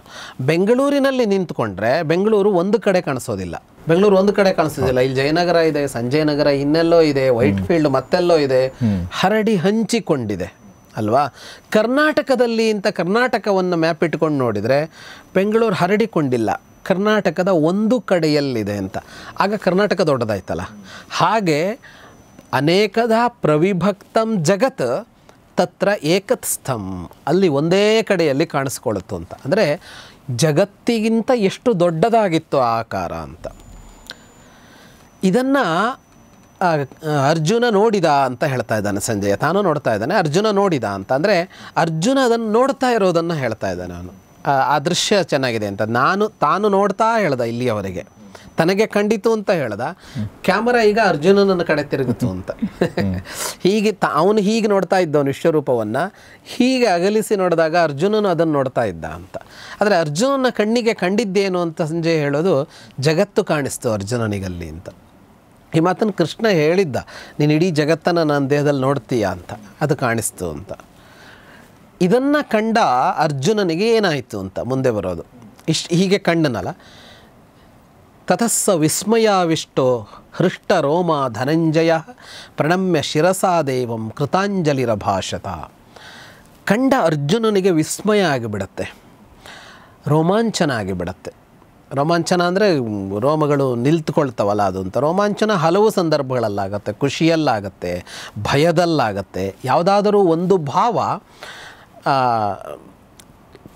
ಬೆಂಗಳೂರಿನಲ್ಲಿ ನಿಂತ್ಕೊಂಡ್ರೆ ಬೆಂಗಳೂರು ಒಂದು ಕಡೆ ಕಾಣಿಸೋದಿಲ್ಲ ಬೆಂಗಳೂರು ಒಂದು ಕಡೆ ಕಾಣಿಸ್ತಿದ್ದಿಲ್ಲ ಇಲ್ಲಿ ಜಯನಗರ ಇದೆ ನಗರ ಇನ್ನೆಲ್ಲೋ ಇದೆ ವೈಟ್ ಫೀಲ್ಡ್ ಮತ್ತೆಲ್ಲೋ ಇದೆ ಹರಡಿ ಹಂಚಿಕೊಂಡಿದೆ ಅಲ್ವಾ ಕರ್ನಾಟಕದಲ್ಲಿ ಇಂಥ ಕರ್ನಾಟಕವನ್ನು ಮ್ಯಾಪ್ ಇಟ್ಕೊಂಡು ನೋಡಿದರೆ ಬೆಂಗಳೂರು ಹರಡಿಕೊಂಡಿಲ್ಲ ಕರ್ನಾಟಕದ ಒಂದು ಕಡೆಯಲ್ಲಿದೆ ಅಂತ ಆಗ ಕರ್ನಾಟಕ ದೊಡ್ಡದಾಯ್ತಲ್ಲ ಹಾಗೆ ಅನೇಕದ ಪ್ರವಿಭಕ್ತಂ ಜಗತ್ ತತ್ರ ಏಕತ್ ಅಲ್ಲಿ ಒಂದೇ ಕಡೆಯಲ್ಲಿ ಕಾಣಿಸ್ಕೊಳ್ತು ಅಂತ ಅಂದರೆ ಜಗತ್ತಿಗಿಂತ ಎಷ್ಟು ದೊಡ್ಡದಾಗಿತ್ತು ಆಕಾರ ಅಂತ ಇದನ್ನು ಅರ್ಜುನ ನೋಡಿದ ಅಂತ ಹೇಳ್ತಾ ಇದ್ದಾನೆ ಸಂಜಯ ತಾನು ನೋಡ್ತಾ ಇದ್ದಾನೆ ಅರ್ಜುನ ನೋಡಿದ ಅಂತ ಅಂದರೆ ಅರ್ಜುನ ಅದನ್ನು ನೋಡ್ತಾ ಇರೋದನ್ನು ಹೇಳ್ತಾ ಇದ್ದಾನೆ ಅವನು ಆ ದೃಶ್ಯ ಚೆನ್ನಾಗಿದೆ ಅಂತ ನಾನು ತಾನು ನೋಡ್ತಾ ಹೇಳ್ದ ಇಲ್ಲಿಯವರೆಗೆ ತನಗೆ ಕಂಡಿತು ಅಂತ ಹೇಳ್ದ ಕ್ಯಾಮರಾ ಈಗ ಅರ್ಜುನನನ್ನು ಕಡೆ ತಿರುಗಿತು ಅಂತ ಹೀಗೆ ತ ಅವನು ಹೀಗೆ ನೋಡ್ತಾ ಅವನು ವಿಶ್ವರೂಪವನ್ನು ಹೀಗೆ ಅಗಲಿಸಿ ನೋಡಿದಾಗ ಅರ್ಜುನನು ಅದನ್ನು ನೋಡ್ತಾ ಇದ್ದ ಅಂತ ಆದರೆ ಅರ್ಜುನನ ಕಣ್ಣಿಗೆ ಕಂಡಿದ್ದೇನು ಅಂತ ಸಂಜೆ ಹೇಳೋದು ಜಗತ್ತು ಕಾಣಿಸ್ತು ಅರ್ಜುನನಿಗಲ್ಲಿ ಅಂತ ಈ ಮಾತನ್ನು ಕೃಷ್ಣ ಹೇಳಿದ್ದ ನೀನು ಇಡೀ ಜಗತ್ತನ್ನು ನನ್ನ ದೇಹದಲ್ಲಿ ನೋಡ್ತೀಯ ಅಂತ ಅದು ಕಾಣಿಸ್ತು ಅಂತ ಇದನ್ನು ಕಂಡ ಅರ್ಜುನನಿಗೆ ಏನಾಯಿತು ಅಂತ ಮುಂದೆ ಬರೋದು ಇಷ್ಟು ಹೀಗೆ ಕಂಡನಲ್ಲ ತತಸ್ಸ ವಿಸ್ಮಯಾವಿಷ್ಟೋ ಹೃಷ್ಟ ರೋಮ ಧನಂಜಯ ಪ್ರಣಮ್ಯ ಶಿರಸಾದೇವಂ ಕೃತಾಂಜಲಿರ ಭಾಷತ ಕಂಡ ಅರ್ಜುನನಿಗೆ ವಿಸ್ಮಯ ಆಗಿಬಿಡತ್ತೆ ರೋಮಾಂಚನ ಆಗಿಬಿಡತ್ತೆ ರೋಮಾಂಚನ ಅಂದರೆ ರೋಮಗಳು ನಿಲ್ತ್ಕೊಳ್ತಾವಲ್ಲ ಅದು ಅಂತ ರೋಮಾಂಚನ ಹಲವು ಸಂದರ್ಭಗಳಲ್ಲಾಗತ್ತೆ ಖುಷಿಯಲ್ಲಾಗತ್ತೆ ಭಯದಲ್ಲಾಗತ್ತೆ ಯಾವುದಾದರೂ ಒಂದು ಭಾವ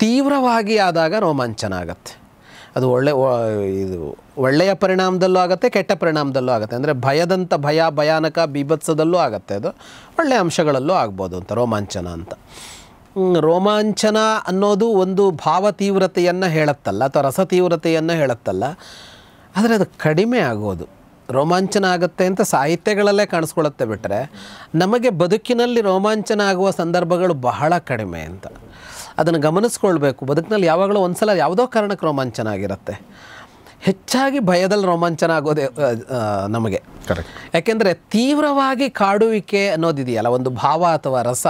ತೀವ್ರವಾಗಿ ಆದಾಗ ರೋಮಾಂಚನ ಆಗತ್ತೆ ಅದು ಒಳ್ಳೆ ಇದು ಒಳ್ಳೆಯ ಪರಿಣಾಮದಲ್ಲೂ ಆಗುತ್ತೆ ಕೆಟ್ಟ ಪರಿಣಾಮದಲ್ಲೂ ಆಗುತ್ತೆ ಅಂದರೆ ಭಯದಂಥ ಭಯ ಭಯಾನಕ ಬೀಭತ್ಸದಲ್ಲೂ ಆಗುತ್ತೆ ಅದು ಒಳ್ಳೆಯ ಅಂಶಗಳಲ್ಲೂ ಆಗ್ಬೋದು ಅಂತ ರೋಮಾಂಚನ ಅಂತ ರೋಮಾಂಚನ ಅನ್ನೋದು ಒಂದು ಭಾವ ತೀವ್ರತೆಯನ್ನು ಹೇಳುತ್ತಲ್ಲ ಅಥವಾ ರಸ ತೀವ್ರತೆಯನ್ನು ಹೇಳುತ್ತಲ್ಲ ಆದರೆ ಅದು ಕಡಿಮೆ ಆಗೋದು ರೋಮಾಂಚನ ಆಗುತ್ತೆ ಅಂತ ಸಾಹಿತ್ಯಗಳಲ್ಲೇ ಕಾಣಿಸ್ಕೊಳ್ಳುತ್ತೆ ಬಿಟ್ಟರೆ ನಮಗೆ ಬದುಕಿನಲ್ಲಿ ರೋಮಾಂಚನ ಆಗುವ ಸಂದರ್ಭಗಳು ಬಹಳ ಕಡಿಮೆ ಅಂತ ಅದನ್ನು ಗಮನಿಸ್ಕೊಳ್ಬೇಕು ಬದುಕಿನಲ್ಲಿ ಯಾವಾಗಲೂ ಒಂದು ಸಲ ಯಾವುದೋ ಕಾರಣಕ್ಕೆ ರೋಮಾಂಚನ ಆಗಿರುತ್ತೆ ಹೆಚ್ಚಾಗಿ ಭಯದಲ್ಲಿ ರೋಮಾಂಚನ ಆಗೋದೇ ನಮಗೆ ಯಾಕೆಂದರೆ ತೀವ್ರವಾಗಿ ಕಾಡುವಿಕೆ ಅನ್ನೋದಿದೆಯಲ್ಲ ಒಂದು ಭಾವ ಅಥವಾ ರಸ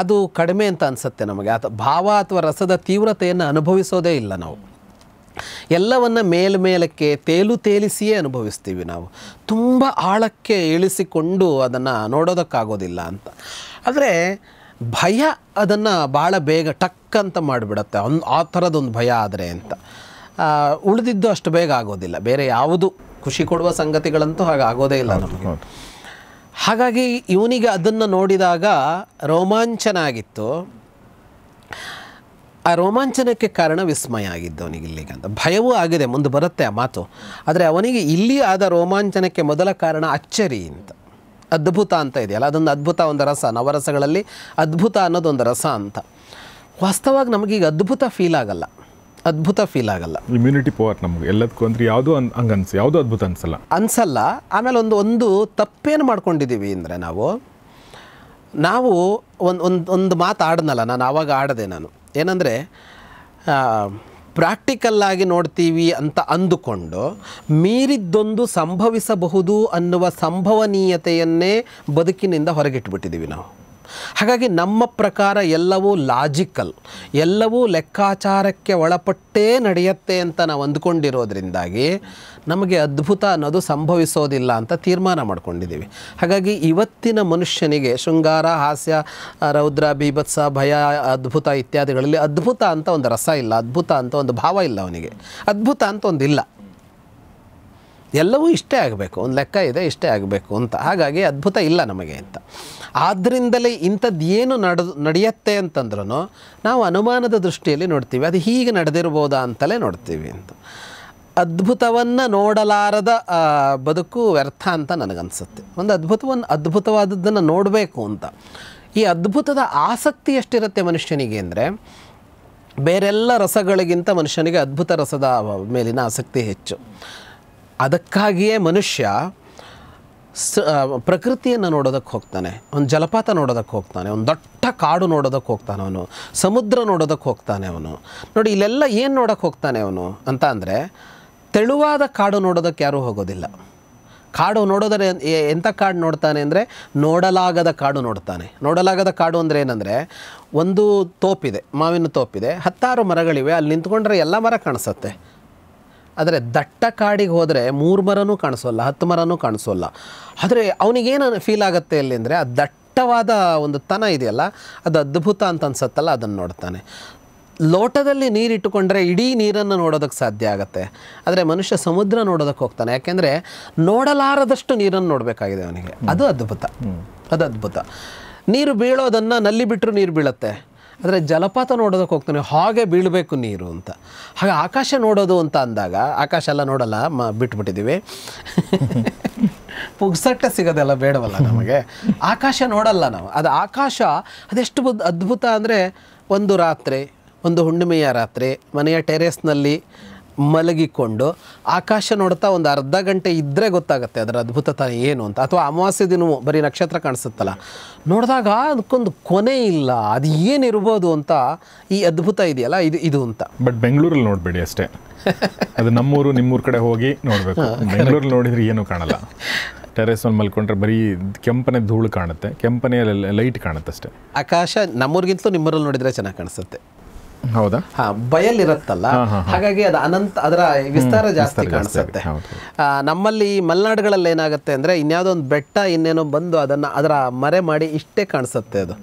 ಅದು ಕಡಿಮೆ ಅಂತ ಅನಿಸುತ್ತೆ ನಮಗೆ ಅಥವಾ ಭಾವ ಅಥವಾ ರಸದ ತೀವ್ರತೆಯನ್ನು ಅನುಭವಿಸೋದೇ ಇಲ್ಲ ನಾವು ಎಲ್ಲವನ್ನು ಮೇಲ್ಮೇಲಕ್ಕೆ ತೇಲು ತೇಲಿಸಿಯೇ ಅನುಭವಿಸ್ತೀವಿ ನಾವು ತುಂಬ ಆಳಕ್ಕೆ ಇಳಿಸಿಕೊಂಡು ಅದನ್ನು ನೋಡೋದಕ್ಕಾಗೋದಿಲ್ಲ ಅಂತ ಆದರೆ ಭಯ ಅದನ್ನು ಭಾಳ ಬೇಗ ಟಕ್ ಅಂತ ಮಾಡಿಬಿಡತ್ತೆ ಒಂದು ಆ ಥರದೊಂದು ಭಯ ಆದರೆ ಅಂತ ಉಳಿದಿದ್ದು ಅಷ್ಟು ಬೇಗ ಆಗೋದಿಲ್ಲ ಬೇರೆ ಯಾವುದು ಖುಷಿ ಕೊಡುವ ಸಂಗತಿಗಳಂತೂ ಹಾಗೆ ಆಗೋದೇ ಇಲ್ಲ ನಮಗೆ ಹಾಗಾಗಿ ಇವನಿಗೆ ಅದನ್ನು ನೋಡಿದಾಗ ರೋಮಾಂಚನ ಆಗಿತ್ತು ಆ ರೋಮಾಂಚನಕ್ಕೆ ಕಾರಣ ವಿಸ್ಮಯ ಆಗಿದ್ದು ಅವನಿಗೆ ಇಲ್ಲಿಗೆ ಅಂತ ಭಯವೂ ಆಗಿದೆ ಮುಂದೆ ಬರುತ್ತೆ ಆ ಮಾತು ಆದರೆ ಅವನಿಗೆ ಇಲ್ಲಿ ಆದ ರೋಮಾಂಚನಕ್ಕೆ ಮೊದಲ ಕಾರಣ ಅಚ್ಚರಿ ಅಂತ ಅದ್ಭುತ ಅಂತ ಇದೆಯಲ್ಲ ಅದೊಂದು ಅದ್ಭುತ ಒಂದು ರಸ ನವರಸಗಳಲ್ಲಿ ಅದ್ಭುತ ಅನ್ನೋದೊಂದು ರಸ ಅಂತ ವಾಸ್ತವವಾಗಿ ನಮಗೀಗ ಅದ್ಭುತ ಫೀಲ್ ಆಗಲ್ಲ ಅದ್ಭುತ ಫೀಲ್ ಆಗಲ್ಲ ಇಮ್ಯುನಿಟಿ ಪವರ್ ನಮ್ಗೆ ಎಲ್ಲದಕ್ಕೂ ಅಂದ್ರೆ ಯಾವುದು ಹಂಗ ಅನ್ಸ ಯಾವುದು ಅದ್ಭುತ ಅನ್ಸಲ್ಲ ಅನ್ಸಲ್ಲ ಆಮೇಲೆ ಒಂದು ಒಂದು ತಪ್ಪೇನು ಮಾಡ್ಕೊಂಡಿದ್ದೀವಿ ಅಂದರೆ ನಾವು ನಾವು ಒಂದು ಒಂದು ಒಂದು ಮಾತು ಆಡಿದ್ನಲ್ಲ ನಾನು ಆವಾಗ ಆಡದೆ ನಾನು ಏನಂದರೆ ಪ್ರಾಕ್ಟಿಕಲ್ಲಾಗಿ ನೋಡ್ತೀವಿ ಅಂತ ಅಂದುಕೊಂಡು ಮೀರಿದ್ದೊಂದು ಸಂಭವಿಸಬಹುದು ಅನ್ನುವ ಸಂಭವನೀಯತೆಯನ್ನೇ ಬದುಕಿನಿಂದ ಹೊರಗಿಟ್ಬಿಟ್ಟಿದ್ದೀವಿ ನಾವು ಹಾಗಾಗಿ ನಮ್ಮ ಪ್ರಕಾರ ಎಲ್ಲವೂ ಲಾಜಿಕಲ್ ಎಲ್ಲವೂ ಲೆಕ್ಕಾಚಾರಕ್ಕೆ ಒಳಪಟ್ಟೇ ನಡೆಯುತ್ತೆ ಅಂತ ನಾವು ಅಂದ್ಕೊಂಡಿರೋದ್ರಿಂದಾಗಿ ನಮಗೆ ಅದ್ಭುತ ಅನ್ನೋದು ಸಂಭವಿಸೋದಿಲ್ಲ ಅಂತ ತೀರ್ಮಾನ ಮಾಡ್ಕೊಂಡಿದ್ದೀವಿ ಹಾಗಾಗಿ ಇವತ್ತಿನ ಮನುಷ್ಯನಿಗೆ ಶೃಂಗಾರ ಹಾಸ್ಯ ರೌದ್ರ ಬೀಭತ್ಸ ಭಯ ಅದ್ಭುತ ಇತ್ಯಾದಿಗಳಲ್ಲಿ ಅದ್ಭುತ ಅಂತ ಒಂದು ರಸ ಇಲ್ಲ ಅದ್ಭುತ ಅಂತ ಒಂದು ಭಾವ ಇಲ್ಲ ಅವನಿಗೆ ಅದ್ಭುತ ಅಂತ ಒಂದಿಲ್ಲ ಎಲ್ಲವೂ ಇಷ್ಟೇ ಆಗಬೇಕು ಒಂದು ಲೆಕ್ಕ ಇದೆ ಇಷ್ಟೇ ಆಗಬೇಕು ಅಂತ ಹಾಗಾಗಿ ಅದ್ಭುತ ಇಲ್ಲ ನಮಗೆ ಅಂತ ಆದ್ದರಿಂದಲೇ ಇಂಥದ್ದು ಏನು ನಡೆದು ನಡೆಯುತ್ತೆ ಅಂತಂದ್ರೂ ನಾವು ಅನುಮಾನದ ದೃಷ್ಟಿಯಲ್ಲಿ ನೋಡ್ತೀವಿ ಅದು ಹೀಗೆ ನಡೆದಿರ್ಬೋದಾ ಅಂತಲೇ ನೋಡ್ತೀವಿ ಅಂತ ಅದ್ಭುತವನ್ನು ನೋಡಲಾರದ ಬದುಕು ವ್ಯರ್ಥ ಅಂತ ನನಗನ್ಸುತ್ತೆ ಒಂದು ಅದ್ಭುತವನ್ನು ಅದ್ಭುತವಾದದ್ದನ್ನು ನೋಡಬೇಕು ಅಂತ ಈ ಅದ್ಭುತದ ಆಸಕ್ತಿ ಎಷ್ಟಿರುತ್ತೆ ಮನುಷ್ಯನಿಗೆ ಅಂದರೆ ಬೇರೆಲ್ಲ ರಸಗಳಿಗಿಂತ ಮನುಷ್ಯನಿಗೆ ಅದ್ಭುತ ರಸದ ಮೇಲಿನ ಆಸಕ್ತಿ ಹೆಚ್ಚು ಅದಕ್ಕಾಗಿಯೇ ಮನುಷ್ಯ ಸ ಪ್ರಕೃತಿಯನ್ನು ನೋಡೋದಕ್ಕೆ ಹೋಗ್ತಾನೆ ಒಂದು ಜಲಪಾತ ನೋಡೋದಕ್ಕೆ ಹೋಗ್ತಾನೆ ಒಂದು ದೊಡ್ಡ ಕಾಡು ನೋಡೋದಕ್ಕೆ ಹೋಗ್ತಾನೆ ಅವನು ಸಮುದ್ರ ನೋಡೋದಕ್ಕೆ ಹೋಗ್ತಾನೆ ಅವನು ನೋಡಿ ಇಲ್ಲೆಲ್ಲ ಏನು ನೋಡೋಕ್ಕೆ ಹೋಗ್ತಾನೆ ಅವನು ಅಂತ ಅಂದರೆ ತೆಳುವಾದ ಕಾಡು ನೋಡೋದಕ್ಕೆ ಯಾರೂ ಹೋಗೋದಿಲ್ಲ ಕಾಡು ನೋಡೋದರೆ ಎಂಥ ಕಾಡು ನೋಡ್ತಾನೆ ಅಂದರೆ ನೋಡಲಾಗದ ಕಾಡು ನೋಡ್ತಾನೆ ನೋಡಲಾಗದ ಕಾಡು ಅಂದರೆ ಏನಂದರೆ ಒಂದು ತೋಪಿದೆ ಮಾವಿನ ತೋಪಿದೆ ಹತ್ತಾರು ಮರಗಳಿವೆ ಅಲ್ಲಿ ನಿಂತ್ಕೊಂಡ್ರೆ ಎಲ್ಲ ಮರ ಕಾಣಿಸುತ್ತೆ ಆದರೆ ದಟ್ಟ ಕಾಡಿಗೆ ಹೋದರೆ ಮೂರು ಮರನೂ ಕಾಣಿಸೋಲ್ಲ ಹತ್ತು ಮರನೂ ಕಾಣಿಸೋಲ್ಲ ಆದರೆ ಅವನಿಗೇನು ಫೀಲ್ ಆಗುತ್ತೆ ಅಲ್ಲಿ ಅಂದರೆ ಆ ದಟ್ಟವಾದ ಒಂದು ತನ ಇದೆಯಲ್ಲ ಅದು ಅದ್ಭುತ ಅಂತ ಅನ್ಸತ್ತಲ್ಲ ಅದನ್ನು ನೋಡ್ತಾನೆ ಲೋಟದಲ್ಲಿ ನೀರಿಟ್ಟುಕೊಂಡ್ರೆ ಇಡೀ ನೀರನ್ನು ನೋಡೋದಕ್ಕೆ ಸಾಧ್ಯ ಆಗುತ್ತೆ ಆದರೆ ಮನುಷ್ಯ ಸಮುದ್ರ ನೋಡೋದಕ್ಕೆ ಹೋಗ್ತಾನೆ ಯಾಕೆಂದರೆ ನೋಡಲಾರದಷ್ಟು ನೀರನ್ನು ನೋಡಬೇಕಾಗಿದೆ ಅವನಿಗೆ ಅದು ಅದ್ಭುತ ಅದು ಅದ್ಭುತ ನೀರು ಬೀಳೋದನ್ನು ನಲ್ಲಿ ಬಿಟ್ಟರು ನೀರು ಬೀಳುತ್ತೆ ಅಂದರೆ ಜಲಪಾತ ನೋಡೋದಕ್ಕೆ ಹೋಗ್ತಾನೆ ಹಾಗೆ ಬೀಳಬೇಕು ನೀರು ಅಂತ ಹಾಗೆ ಆಕಾಶ ನೋಡೋದು ಅಂತ ಅಂದಾಗ ಆಕಾಶ ಎಲ್ಲ ನೋಡಲ್ಲ ಮ ಬಿಟ್ಬಿಟ್ಟಿದ್ದೀವಿ ಪುಗ್ಸಟ್ಟೆ ಸಿಗೋದೆಲ್ಲ ಬೇಡವಲ್ಲ ನಮಗೆ ಆಕಾಶ ನೋಡಲ್ಲ ನಾವು ಅದು ಆಕಾಶ ಅದೆಷ್ಟು ಅದ್ಭುತ ಅಂದರೆ ಒಂದು ರಾತ್ರಿ ಒಂದು ಹುಣ್ಣಿಮೆಯ ರಾತ್ರಿ ಮನೆಯ ಟೆರೆಸ್ನಲ್ಲಿ ಮಲಗಿಕೊಂಡು ಆಕಾಶ ನೋಡ್ತಾ ಒಂದು ಅರ್ಧ ಗಂಟೆ ಇದ್ದರೆ ಗೊತ್ತಾಗುತ್ತೆ ಅದರ ಅದ್ಭುತತನ ಏನು ಅಂತ ಅಥವಾ ಅಮಾವಾಸ್ಯ ದಿನವೂ ಬರೀ ನಕ್ಷತ್ರ ಕಾಣಿಸುತ್ತಲ್ಲ ನೋಡಿದಾಗ ಅದಕ್ಕೊಂದು ಕೊನೆ ಇಲ್ಲ ಅದು ಏನಿರ್ಬೋದು ಅಂತ ಈ ಅದ್ಭುತ ಇದೆಯಲ್ಲ ಇದು ಇದು ಅಂತ ಬಟ್ ಬೆಂಗಳೂರಲ್ಲಿ ನೋಡಬೇಡಿ ಅಷ್ಟೇ ಅದು ನಮ್ಮೂರು ನಿಮ್ಮೂರು ಕಡೆ ಹೋಗಿ ನೋಡಬೇಕು ಬೆಂಗಳೂರಲ್ಲಿ ನೋಡಿದ್ರೆ ಏನೂ ಕಾಣಲ್ಲ ಟೆರೆಸ್ ಮೇಲೆ ಮಲ್ಕೊಂಡ್ರೆ ಬರೀ ಕೆಂಪನೆ ಧೂಳು ಕಾಣುತ್ತೆ ಕೆಂಪನೆಯ ಲೈಟ್ ಕಾಣುತ್ತೆ ಅಷ್ಟೇ ಆಕಾಶ ನಮ್ಮೂರಿಗಿಂತಲೂ ನಿಮ್ಮೂರಲ್ಲಿ ನೋಡಿದರೆ ಚೆನ್ನಾಗಿ ಕಾಣಿಸುತ್ತೆ ಹೌದಾ ಹಾ ಹಾಗಾಗಿ ಅದು ಅನಂತ ಅದರ ವಿಸ್ತಾರ ಜಾಸ್ತಿ ಕಾಣಿಸುತ್ತೆ ನಮ್ಮಲ್ಲಿ ಮಲೆನಾಡುಗಳಲ್ಲಿ ಏನಾಗುತ್ತೆ ಅಂದ್ರೆ ಇನ್ಯಾವುದೋ ಒಂದು ಬೆಟ್ಟ ಇನ್ನೇನೋ ಬಂದು ಅದನ್ನ ಅದರ ಮರೆ ಮಾಡಿ ಇಷ್ಟೇ ಕಾಣಿಸುತ್ತೆ ಅದು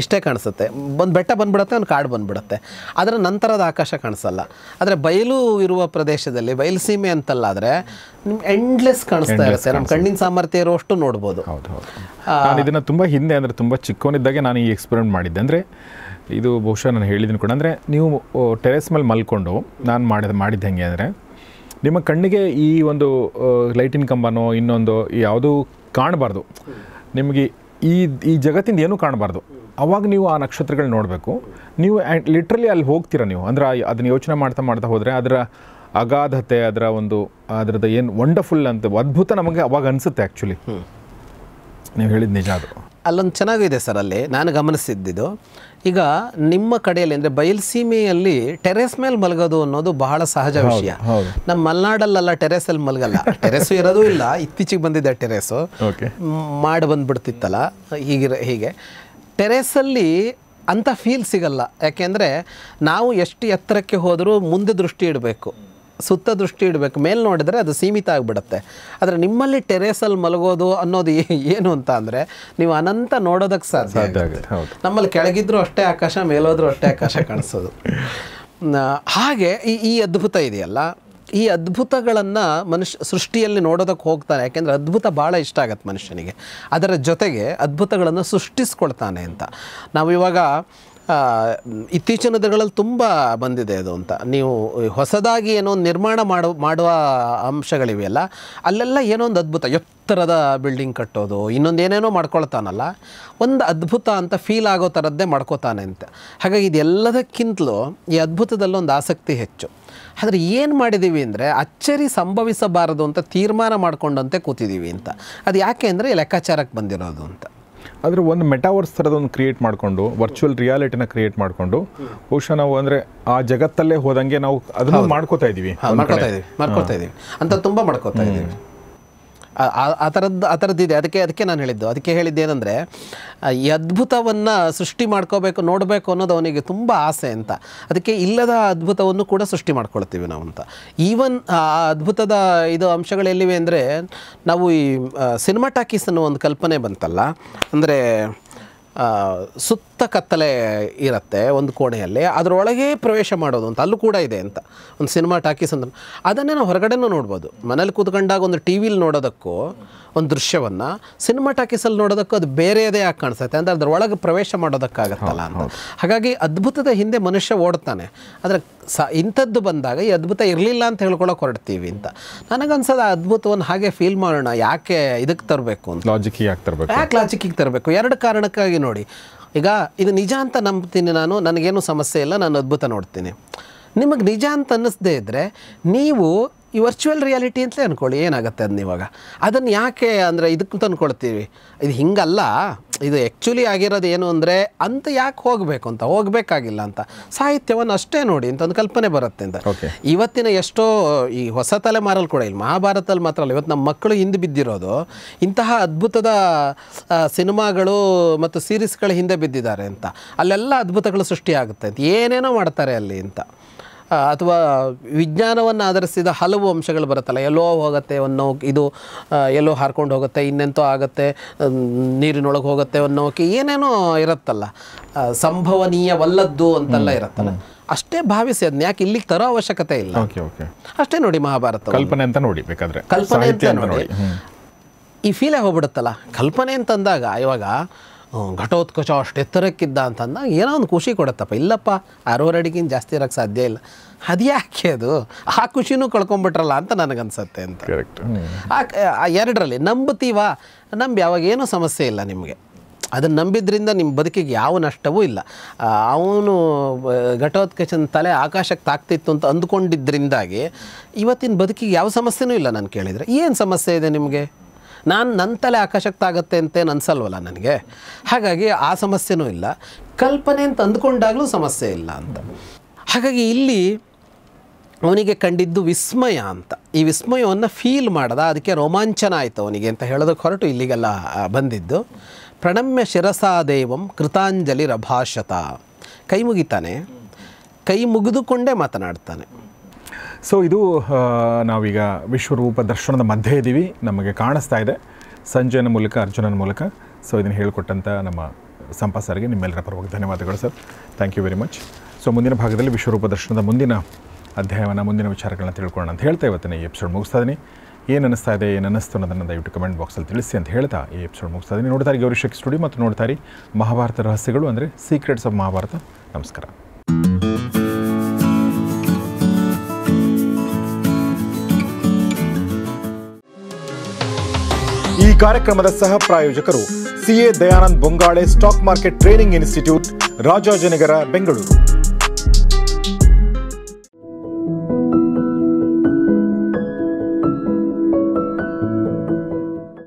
ಇಷ್ಟೇ ಕಾಣಿಸುತ್ತೆ ಒಂದು ಬೆಟ್ಟ ಬಂದ್ಬಿಡುತ್ತೆ ಒಂದು ಕಾಡು ಬಂದ್ಬಿಡುತ್ತೆ ಅದರ ನಂತರದ ಆಕಾಶ ಕಾಣಿಸಲ್ಲ ಆದರೆ ಬಯಲು ಇರುವ ಪ್ರದೇಶದಲ್ಲಿ ಬಯಲು ಸೀಮೆ ಅಂತಲ್ಲಾದರೆ ನಿಮ್ಗೆ ಎಂಡ್ಲೆಸ್ ಕಾಣಿಸ್ತಾ ಇರುತ್ತೆ ನಮ್ಮ ಕಣ್ಣಿನ ಸಾಮರ್ಥ್ಯ ಇರುವಷ್ಟು ನೋಡ್ಬೋದು ನಾನು ಇದನ್ನು ತುಂಬ ಹಿಂದೆ ಅಂದರೆ ತುಂಬ ಚಿಕ್ಕವನಿದ್ದಾಗೆ ನಾನು ಈ ಎಕ್ಸ್ಪೆರಿಮೆಂಟ್ ಮಾಡಿದ್ದೆ ಅಂದರೆ ಇದು ಬಹುಶಃ ನಾನು ಹೇಳಿದ್ದೀನಿ ಕೂಡ ಅಂದರೆ ನೀವು ಟೆರೆಸ್ ಮೇಲೆ ಮಲ್ಕೊಂಡು ನಾನು ಮಾಡಿದ ಮಾಡಿದ್ದು ಹೆಂಗೆ ಅಂದರೆ ನಿಮ್ಮ ಕಣ್ಣಿಗೆ ಈ ಒಂದು ಲೈಟಿನ ಕಂಬನೋ ಇನ್ನೊಂದು ಯಾವುದೂ ಕಾಣಬಾರ್ದು ನಿಮಗೆ ಈ ಈ ಜಗತ್ತಿಂದ ಏನೂ ಕಾಣಬಾರ್ದು ಅವಾಗ ನೀವು ಆ ನಕ್ಷತ್ರಗಳು ನೋಡಬೇಕು ನೀವು ಲಿಟ್ರಲಿ ಅಲ್ಲಿ ಹೋಗ್ತೀರಾ ನೀವು ಅಂದ್ರೆ ಅದನ್ನು ಯೋಚನೆ ಮಾಡ್ತಾ ಮಾಡ್ತಾ ಹೋದರೆ ಅದರ ಅಗಾಧತೆ ಅದರ ಒಂದು ಅದರದ ಏನು ವಂಡರ್ಫುಲ್ ಅಂತ ಅದ್ಭುತ ನಮಗೆ ಅವಾಗ ಅನಿಸುತ್ತೆ ಆ್ಯಕ್ಚುಲಿ ನೀವು ಹೇಳಿದ ನಿಜ ಅದು ಅಲ್ಲೊಂದು ಚೆನ್ನಾಗಿದೆ ಸರ್ ಅಲ್ಲಿ ನಾನು ಗಮನಿಸಿದ್ದಿದ್ದು ಈಗ ನಿಮ್ಮ ಕಡೆಯಲ್ಲಿ ಅಂದರೆ ಬಯಲ್ಸೀಮೆಯಲ್ಲಿ ಟೆರೆಸ್ ಮೇಲೆ ಮಲಗೋದು ಅನ್ನೋದು ಬಹಳ ಸಹಜ ವಿಷಯ ನಮ್ಮ ಮಲೆನಾಡಲ್ಲೆಲ್ಲ ಟೆರೆಸಲ್ಲಿ ಮಲಗಲ್ಲ ಟೆರೆಸು ಇರೋದು ಇಲ್ಲ ಇತ್ತೀಚೆಗೆ ಬಂದಿದೆ ಟೆರೆಸು ಮಾಡಿ ಬಂದ್ಬಿಡ್ತಿತ್ತಲ್ಲ ಹೀಗಿರ ಹೀಗೆ ಟೆರೇಸಲ್ಲಿ ಅಂಥ ಫೀಲ್ ಸಿಗಲ್ಲ ಯಾಕೆಂದರೆ ನಾವು ಎಷ್ಟು ಎತ್ತರಕ್ಕೆ ಹೋದರೂ ಮುಂದೆ ದೃಷ್ಟಿ ಇಡಬೇಕು ಸುತ್ತ ದೃಷ್ಟಿ ಇಡಬೇಕು ಮೇಲೆ ನೋಡಿದರೆ ಅದು ಸೀಮಿತ ಆಗಿಬಿಡುತ್ತೆ ಆದರೆ ನಿಮ್ಮಲ್ಲಿ ಟೆರೇಸಲ್ಲಿ ಮಲಗೋದು ಅನ್ನೋದು ಏನು ಅಂತ ಅಂದರೆ ನೀವು ಅನಂತ ನೋಡೋದಕ್ಕೆ ಸಾಧ್ಯ ನಮ್ಮಲ್ಲಿ ಕೆಳಗಿದ್ರೂ ಅಷ್ಟೇ ಆಕಾಶ ಮೇಲೋದ್ರೂ ಅಷ್ಟೇ ಆಕಾಶ ಕಾಣಿಸೋದು ಹಾಗೆ ಈ ಈ ಅದ್ಭುತ ಇದೆಯಲ್ಲ ಈ ಅದ್ಭುತಗಳನ್ನು ಮನುಷ್ಯ ಸೃಷ್ಟಿಯಲ್ಲಿ ನೋಡೋದಕ್ಕೆ ಹೋಗ್ತಾನೆ ಯಾಕೆಂದರೆ ಅದ್ಭುತ ಭಾಳ ಇಷ್ಟ ಆಗತ್ತೆ ಮನುಷ್ಯನಿಗೆ ಅದರ ಜೊತೆಗೆ ಅದ್ಭುತಗಳನ್ನು ಸೃಷ್ಟಿಸ್ಕೊಳ್ತಾನೆ ಅಂತ ನಾವು ಇವಾಗ ಇತ್ತೀಚಿನ ದಿನಗಳಲ್ಲಿ ತುಂಬ ಬಂದಿದೆ ಅದು ಅಂತ ನೀವು ಹೊಸದಾಗಿ ಏನೋ ಒಂದು ನಿರ್ಮಾಣ ಮಾಡೋ ಮಾಡುವ ಅಂಶಗಳಿವೆಯಲ್ಲ ಅಲ್ಲೆಲ್ಲ ಏನೋ ಒಂದು ಅದ್ಭುತ ಎತ್ತರದ ಬಿಲ್ಡಿಂಗ್ ಕಟ್ಟೋದು ಇನ್ನೊಂದು ಏನೇನೋ ಮಾಡ್ಕೊಳ್ತಾನಲ್ಲ ಒಂದು ಅದ್ಭುತ ಅಂತ ಫೀಲ್ ಆಗೋ ಥರದ್ದೇ ಮಾಡ್ಕೋತಾನೆ ಅಂತ ಹಾಗಾಗಿ ಇದೆಲ್ಲದಕ್ಕಿಂತಲೂ ಈ ಅದ್ಭುತದಲ್ಲೊಂದು ಆಸಕ್ತಿ ಹೆಚ್ಚು ಆದರೆ ಏನು ಮಾಡಿದ್ದೀವಿ ಅಂದರೆ ಅಚ್ಚರಿ ಸಂಭವಿಸಬಾರದು ಅಂತ ತೀರ್ಮಾನ ಮಾಡ್ಕೊಂಡಂತೆ ಕೂತಿದ್ದೀವಿ ಅಂತ ಅದು ಯಾಕೆ ಅಂದರೆ ಲೆಕ್ಕಾಚಾರಕ್ಕೆ ಬಂದಿರೋದು ಅಂತ ಆದರೆ ಒಂದು ಮೆಟಾವರ್ಸ್ ಥರದ ಒಂದು ಕ್ರಿಯೇಟ್ ಮಾಡಿಕೊಂಡು ವರ್ಚುವಲ್ ರಿಯಾಲಿಟಿನ ಕ್ರಿಯೇಟ್ ಮಾಡಿಕೊಂಡು ಬಹುಶಃ ನಾವು ಅಂದರೆ ಆ ಜಗತ್ತಲ್ಲೇ ಹೋದಂಗೆ ನಾವು ಅದನ್ನು ಮಾಡ್ಕೋತಾ ಇದ್ದೀವಿ ಮಾಡ್ಕೋತಾ ಇದ್ದೀವಿ ಅಂತ ತುಂಬ ಮಾಡ್ಕೋತಾ ಇದ್ದೀವಿ ಆ ಥರದ್ದು ಆ ಥರದ್ದಿದೆ ಅದಕ್ಕೆ ಅದಕ್ಕೆ ನಾನು ಹೇಳಿದ್ದು ಅದಕ್ಕೆ ಏನಂದರೆ ಈ ಅದ್ಭುತವನ್ನು ಸೃಷ್ಟಿ ಮಾಡ್ಕೋಬೇಕು ನೋಡಬೇಕು ಅನ್ನೋದು ಅವನಿಗೆ ತುಂಬ ಆಸೆ ಅಂತ ಅದಕ್ಕೆ ಇಲ್ಲದ ಅದ್ಭುತವನ್ನು ಕೂಡ ಸೃಷ್ಟಿ ಮಾಡ್ಕೊಳ್ತೀವಿ ನಾವು ಅಂತ ಈವನ್ ಆ ಅದ್ಭುತದ ಇದು ಅಂಶಗಳೆಲ್ಲಿವೆ ಅಂದರೆ ನಾವು ಈ ಸಿನಿಮಾ ಟಾಕೀಸ್ ಅನ್ನೋ ಒಂದು ಕಲ್ಪನೆ ಬಂತಲ್ಲ ಅಂದರೆ ಸುತ್ತ ಸುತ್ತ ಕತ್ತಲೆ ಇರುತ್ತೆ ಒಂದು ಕೋಣೆಯಲ್ಲಿ ಅದರೊಳಗೆ ಪ್ರವೇಶ ಮಾಡೋದು ಅಂತ ಅಲ್ಲೂ ಕೂಡ ಇದೆ ಅಂತ ಒಂದು ಸಿನಿಮಾ ಟಾಕೀಸ್ ಅಂತ ಅದನ್ನೇ ನಾವು ಹೊರಗಡೆನೂ ನೋಡ್ಬೋದು ಮನೇಲಿ ಕೂತ್ಕೊಂಡಾಗ ಒಂದು ಟಿ ವಿಲಿ ನೋಡೋದಕ್ಕೂ ಒಂದು ದೃಶ್ಯವನ್ನು ಸಿನಿಮಾ ಟಾಕೀಸಲ್ಲಿ ನೋಡೋದಕ್ಕೂ ಅದು ಬೇರೆಯದೇ ಯಾಕೆ ಕಾಣಿಸುತ್ತೆ ಅಂದರೆ ಅದರೊಳಗೆ ಪ್ರವೇಶ ಮಾಡೋದಕ್ಕಾಗತ್ತಲ್ಲ ಅಂತ ಹಾಗಾಗಿ ಅದ್ಭುತದ ಹಿಂದೆ ಮನುಷ್ಯ ಓಡ್ತಾನೆ ಆದರೆ ಸ ಇಂಥದ್ದು ಬಂದಾಗ ಈ ಅದ್ಭುತ ಇರಲಿಲ್ಲ ಅಂತ ಹೇಳ್ಕೊಳಕ್ಕೆ ಹೊರಡ್ತೀವಿ ಅಂತ ನನಗನ್ಸೋದು ಆ ಅದ್ಭುತವನ್ನು ಹಾಗೆ ಫೀಲ್ ಮಾಡೋಣ ಯಾಕೆ ಇದಕ್ಕೆ ತರಬೇಕು ಅಂತ ಲಾಜಿಕ್ ಯಾಕೆ ತರಬೇಕು ಯಾಕೆ ಲಾಜಿಕ್ಕಿಗೆ ತರಬೇಕು ಎರಡು ಕಾರಣಕ್ಕಾಗಿ ನೋಡಿ ಈಗ ಇದು ನಿಜ ಅಂತ ನಂಬ್ತೀನಿ ನಾನು ನನಗೇನು ಸಮಸ್ಯೆ ಇಲ್ಲ ನಾನು ಅದ್ಭುತ ನೋಡ್ತೀನಿ ನಿಮಗೆ ನಿಜ ಅಂತ ಅನ್ನಿಸ್ದೇ ಇದ್ದರೆ ನೀವು ಈ ವರ್ಚುವಲ್ ರಿಯಾಲಿಟಿ ಅಂತಲೇ ಅಂದ್ಕೊಳ್ಳಿ ಏನಾಗುತ್ತೆ ಅದನ್ನ ಇವಾಗ ಅದನ್ನು ಯಾಕೆ ಅಂದರೆ ಇದಕ್ಕೆ ತಂದ್ಕೊಳ್ತೀವಿ ಇದು ಹಿಂಗಲ್ಲ ಇದು ಆ್ಯಕ್ಚುಲಿ ಆಗಿರೋದು ಏನು ಅಂದರೆ ಅಂತ ಯಾಕೆ ಹೋಗಬೇಕು ಅಂತ ಹೋಗಬೇಕಾಗಿಲ್ಲ ಅಂತ ಸಾಹಿತ್ಯವನ್ನು ಅಷ್ಟೇ ನೋಡಿ ಅಂತ ಒಂದು ಕಲ್ಪನೆ ಬರುತ್ತೆ ಅಂತ ಇವತ್ತಿನ ಎಷ್ಟೋ ಈ ಹೊಸ ತಲೆಮಾರಲ್ಲಿ ಕೂಡ ಇಲ್ಲ ಮಹಾಭಾರತದಲ್ಲಿ ಮಾತ್ರ ಅಲ್ಲ ಇವತ್ತು ನಮ್ಮ ಮಕ್ಕಳು ಹಿಂದೆ ಬಿದ್ದಿರೋದು ಇಂತಹ ಅದ್ಭುತದ ಸಿನಿಮಾಗಳು ಮತ್ತು ಸೀರೀಸ್ಗಳು ಹಿಂದೆ ಬಿದ್ದಿದ್ದಾರೆ ಅಂತ ಅಲ್ಲೆಲ್ಲ ಅದ್ಭುತಗಳು ಸೃಷ್ಟಿಯಾಗುತ್ತೆ ಅಂತ ಏನೇನೋ ಮಾಡ್ತಾರೆ ಅಲ್ಲಿ ಅಂತ ಅಥವಾ ವಿಜ್ಞಾನವನ್ನು ಆಧರಿಸಿದ ಹಲವು ಅಂಶಗಳು ಬರುತ್ತಲ್ಲ ಎಲ್ಲೋ ಹೋಗುತ್ತೆ ಅನ್ನೋ ಇದು ಎಲ್ಲೋ ಹಾರ್ಕೊಂಡು ಹೋಗುತ್ತೆ ಇನ್ನೆಂತೋ ಆಗುತ್ತೆ ನೀರಿನೊಳಗೆ ಹೋಗುತ್ತೆ ಅನ್ನೋಕೆ ಏನೇನೋ ಇರುತ್ತಲ್ಲ ಸಂಭವನೀಯವಲ್ಲದ್ದು ಅಂತೆಲ್ಲ ಇರುತ್ತಲ್ಲ ಅಷ್ಟೇ ಭಾವಿಸಿ ಅದನ್ನ ಯಾಕೆ ಇಲ್ಲಿಗೆ ತರೋ ಅವಶ್ಯಕತೆ ಇಲ್ಲ ಅಷ್ಟೇ ನೋಡಿ ಮಹಾಭಾರತ ಕಲ್ಪನೆ ಅಂತ ನೋಡಿ ಕಲ್ಪನೆ ಅಂತ ನೋಡಿ ಈ ಫೀಲೇ ಹೋಗ್ಬಿಡುತ್ತಲ್ಲ ಕಲ್ಪನೆ ಅಂತಂದಾಗ ಇವಾಗ ಘಟೋತ್ಕಚ ಎತ್ತರಕ್ಕಿದ್ದ ಅಂತಂದಾಗ ಏನೋ ಒಂದು ಖುಷಿ ಕೊಡುತ್ತಪ್ಪ ಇಲ್ಲಪ್ಪ ಅರವರ ಅಡಿಗಿನ ಜಾಸ್ತಿ ಇರೋಕ್ಕೆ ಸಾಧ್ಯ ಇಲ್ಲ ಅದ್ಯಾಕೆ ಅದು ಆ ಖುಷಿನೂ ಕಳ್ಕೊಂಬಿಟ್ರಲ್ಲ ಅಂತ ನನಗನ್ಸತ್ತೆ ಅಂತ ಆ ಎರಡರಲ್ಲಿ ನಂಬುತ್ತೀವಾ ನಂಬಿ ಯಾವಾಗ ಏನೂ ಸಮಸ್ಯೆ ಇಲ್ಲ ನಿಮಗೆ ಅದನ್ನು ನಂಬಿದ್ರಿಂದ ನಿಮ್ಮ ಬದುಕಿಗೆ ಯಾವ ನಷ್ಟವೂ ಇಲ್ಲ ಅವನು ಘಟೋತ್ಕಚನ ತಲೆ ಆಕಾಶಕ್ಕೆ ತಾಕ್ತಿತ್ತು ಅಂತ ಅಂದ್ಕೊಂಡಿದ್ದರಿಂದಾಗಿ ಇವತ್ತಿನ ಬದುಕಿಗೆ ಯಾವ ಸಮಸ್ಯೆನೂ ಇಲ್ಲ ನಾನು ಕೇಳಿದರೆ ಏನು ಸಮಸ್ಯೆ ಇದೆ ನಿಮಗೆ ನಾನು ನನ್ನ ತಲೆ ಆಗುತ್ತೆ ಅಂತೇನು ಅನಿಸಲ್ವಲ್ಲ ನನಗೆ ಹಾಗಾಗಿ ಆ ಸಮಸ್ಯೆನೂ ಇಲ್ಲ ಕಲ್ಪನೆ ಅಂತ ಅಂದ್ಕೊಂಡಾಗಲೂ ಸಮಸ್ಯೆ ಇಲ್ಲ ಅಂತ ಹಾಗಾಗಿ ಇಲ್ಲಿ ಅವನಿಗೆ ಕಂಡಿದ್ದು ವಿಸ್ಮಯ ಅಂತ ಈ ವಿಸ್ಮಯವನ್ನು ಫೀಲ್ ಮಾಡದ ಅದಕ್ಕೆ ರೋಮಾಂಚನ ಆಯಿತು ಅವನಿಗೆ ಅಂತ ಹೇಳೋದಕ್ಕೆ ಹೊರಟು ಇಲ್ಲಿಗೆಲ್ಲ ಬಂದಿದ್ದು ಪ್ರಣಮ್ಯ ಶಿರಸಾದೇವಂ ಕೃತಾಂಜಲಿ ರಭಾಷತ ಕೈ ಮುಗಿತಾನೆ ಕೈ ಮುಗಿದುಕೊಂಡೇ ಮಾತನಾಡ್ತಾನೆ ಸೊ ಇದು ನಾವೀಗ ವಿಶ್ವರೂಪ ದರ್ಶನದ ಮಧ್ಯೆ ಇದ್ದೀವಿ ನಮಗೆ ಕಾಣಿಸ್ತಾ ಇದೆ ಸಂಜಯನ ಮೂಲಕ ಅರ್ಜುನನ ಮೂಲಕ ಸೊ ಇದನ್ನು ಹೇಳಿಕೊಟ್ಟಂಥ ನಮ್ಮ ಸಂಪಾಸರಿಗೆ ಸರ್ಗೆ ನಿಮ್ಮೆಲ್ಲರ ಪರವಾಗಿ ಧನ್ಯವಾದಗಳು sir thank you very much so ಮುಂದಿನ ಭಾಗದಲ್ಲಿ ವಿಶ್ವರೂಪ ದರ್ಶನದ ಮುಂದಿನ ಅಧ್ಯಾಯವನ್ನು ಮುಂದಿನ ವಿಚಾರಗಳನ್ನ ತಿಳ್ಕೊಳ್ಳೋಣ ಅಂತ ಹೇಳ್ತಾ ಇವತ್ತಿನ ಈ ಎಪಿಸೋಡ್ ಮುಗಿಸ್ತಾ ಇದ್ದೀನಿ ಏನು ಅನಿಸ್ತಾ ಇದೆ ಏನು ಅನ್ನಿಸ್ತು ಅನ್ನೋದನ್ನು ದಯವಿಟ್ಟು ಕಮೆಂಟ್ ಬಾಕ್ಸಲ್ಲಿ ತಿಳಿಸಿ ಅಂತ ಹೇಳ್ತಾ ಈ ಎಪಿಸೋಡ್ ಮುಗಿಸ್ತಾ ಇದ್ದೀನಿ ನೋಡ್ತಾರೆ ಗೌರಿಶಕ್ ಸ್ಟುಡಿಯೋ ಮತ್ತು ನೋಡ್ತಾರೆ ಮಹಾಭಾರತ ರಹಸ್ಯಗಳು ಅಂದರೆ ಸೀಕ್ರೆಟ್ಸ್ ಆಫ್ ಮಹಾಭಾರತ ನಮಸ್ಕಾರ ಕಾರ್ಯಕ್ರಮದ ಸಹ ಪ್ರಾಯೋಜಕರು CA Dayanand Bongale stock market training institute Rajajinagar Bengaluru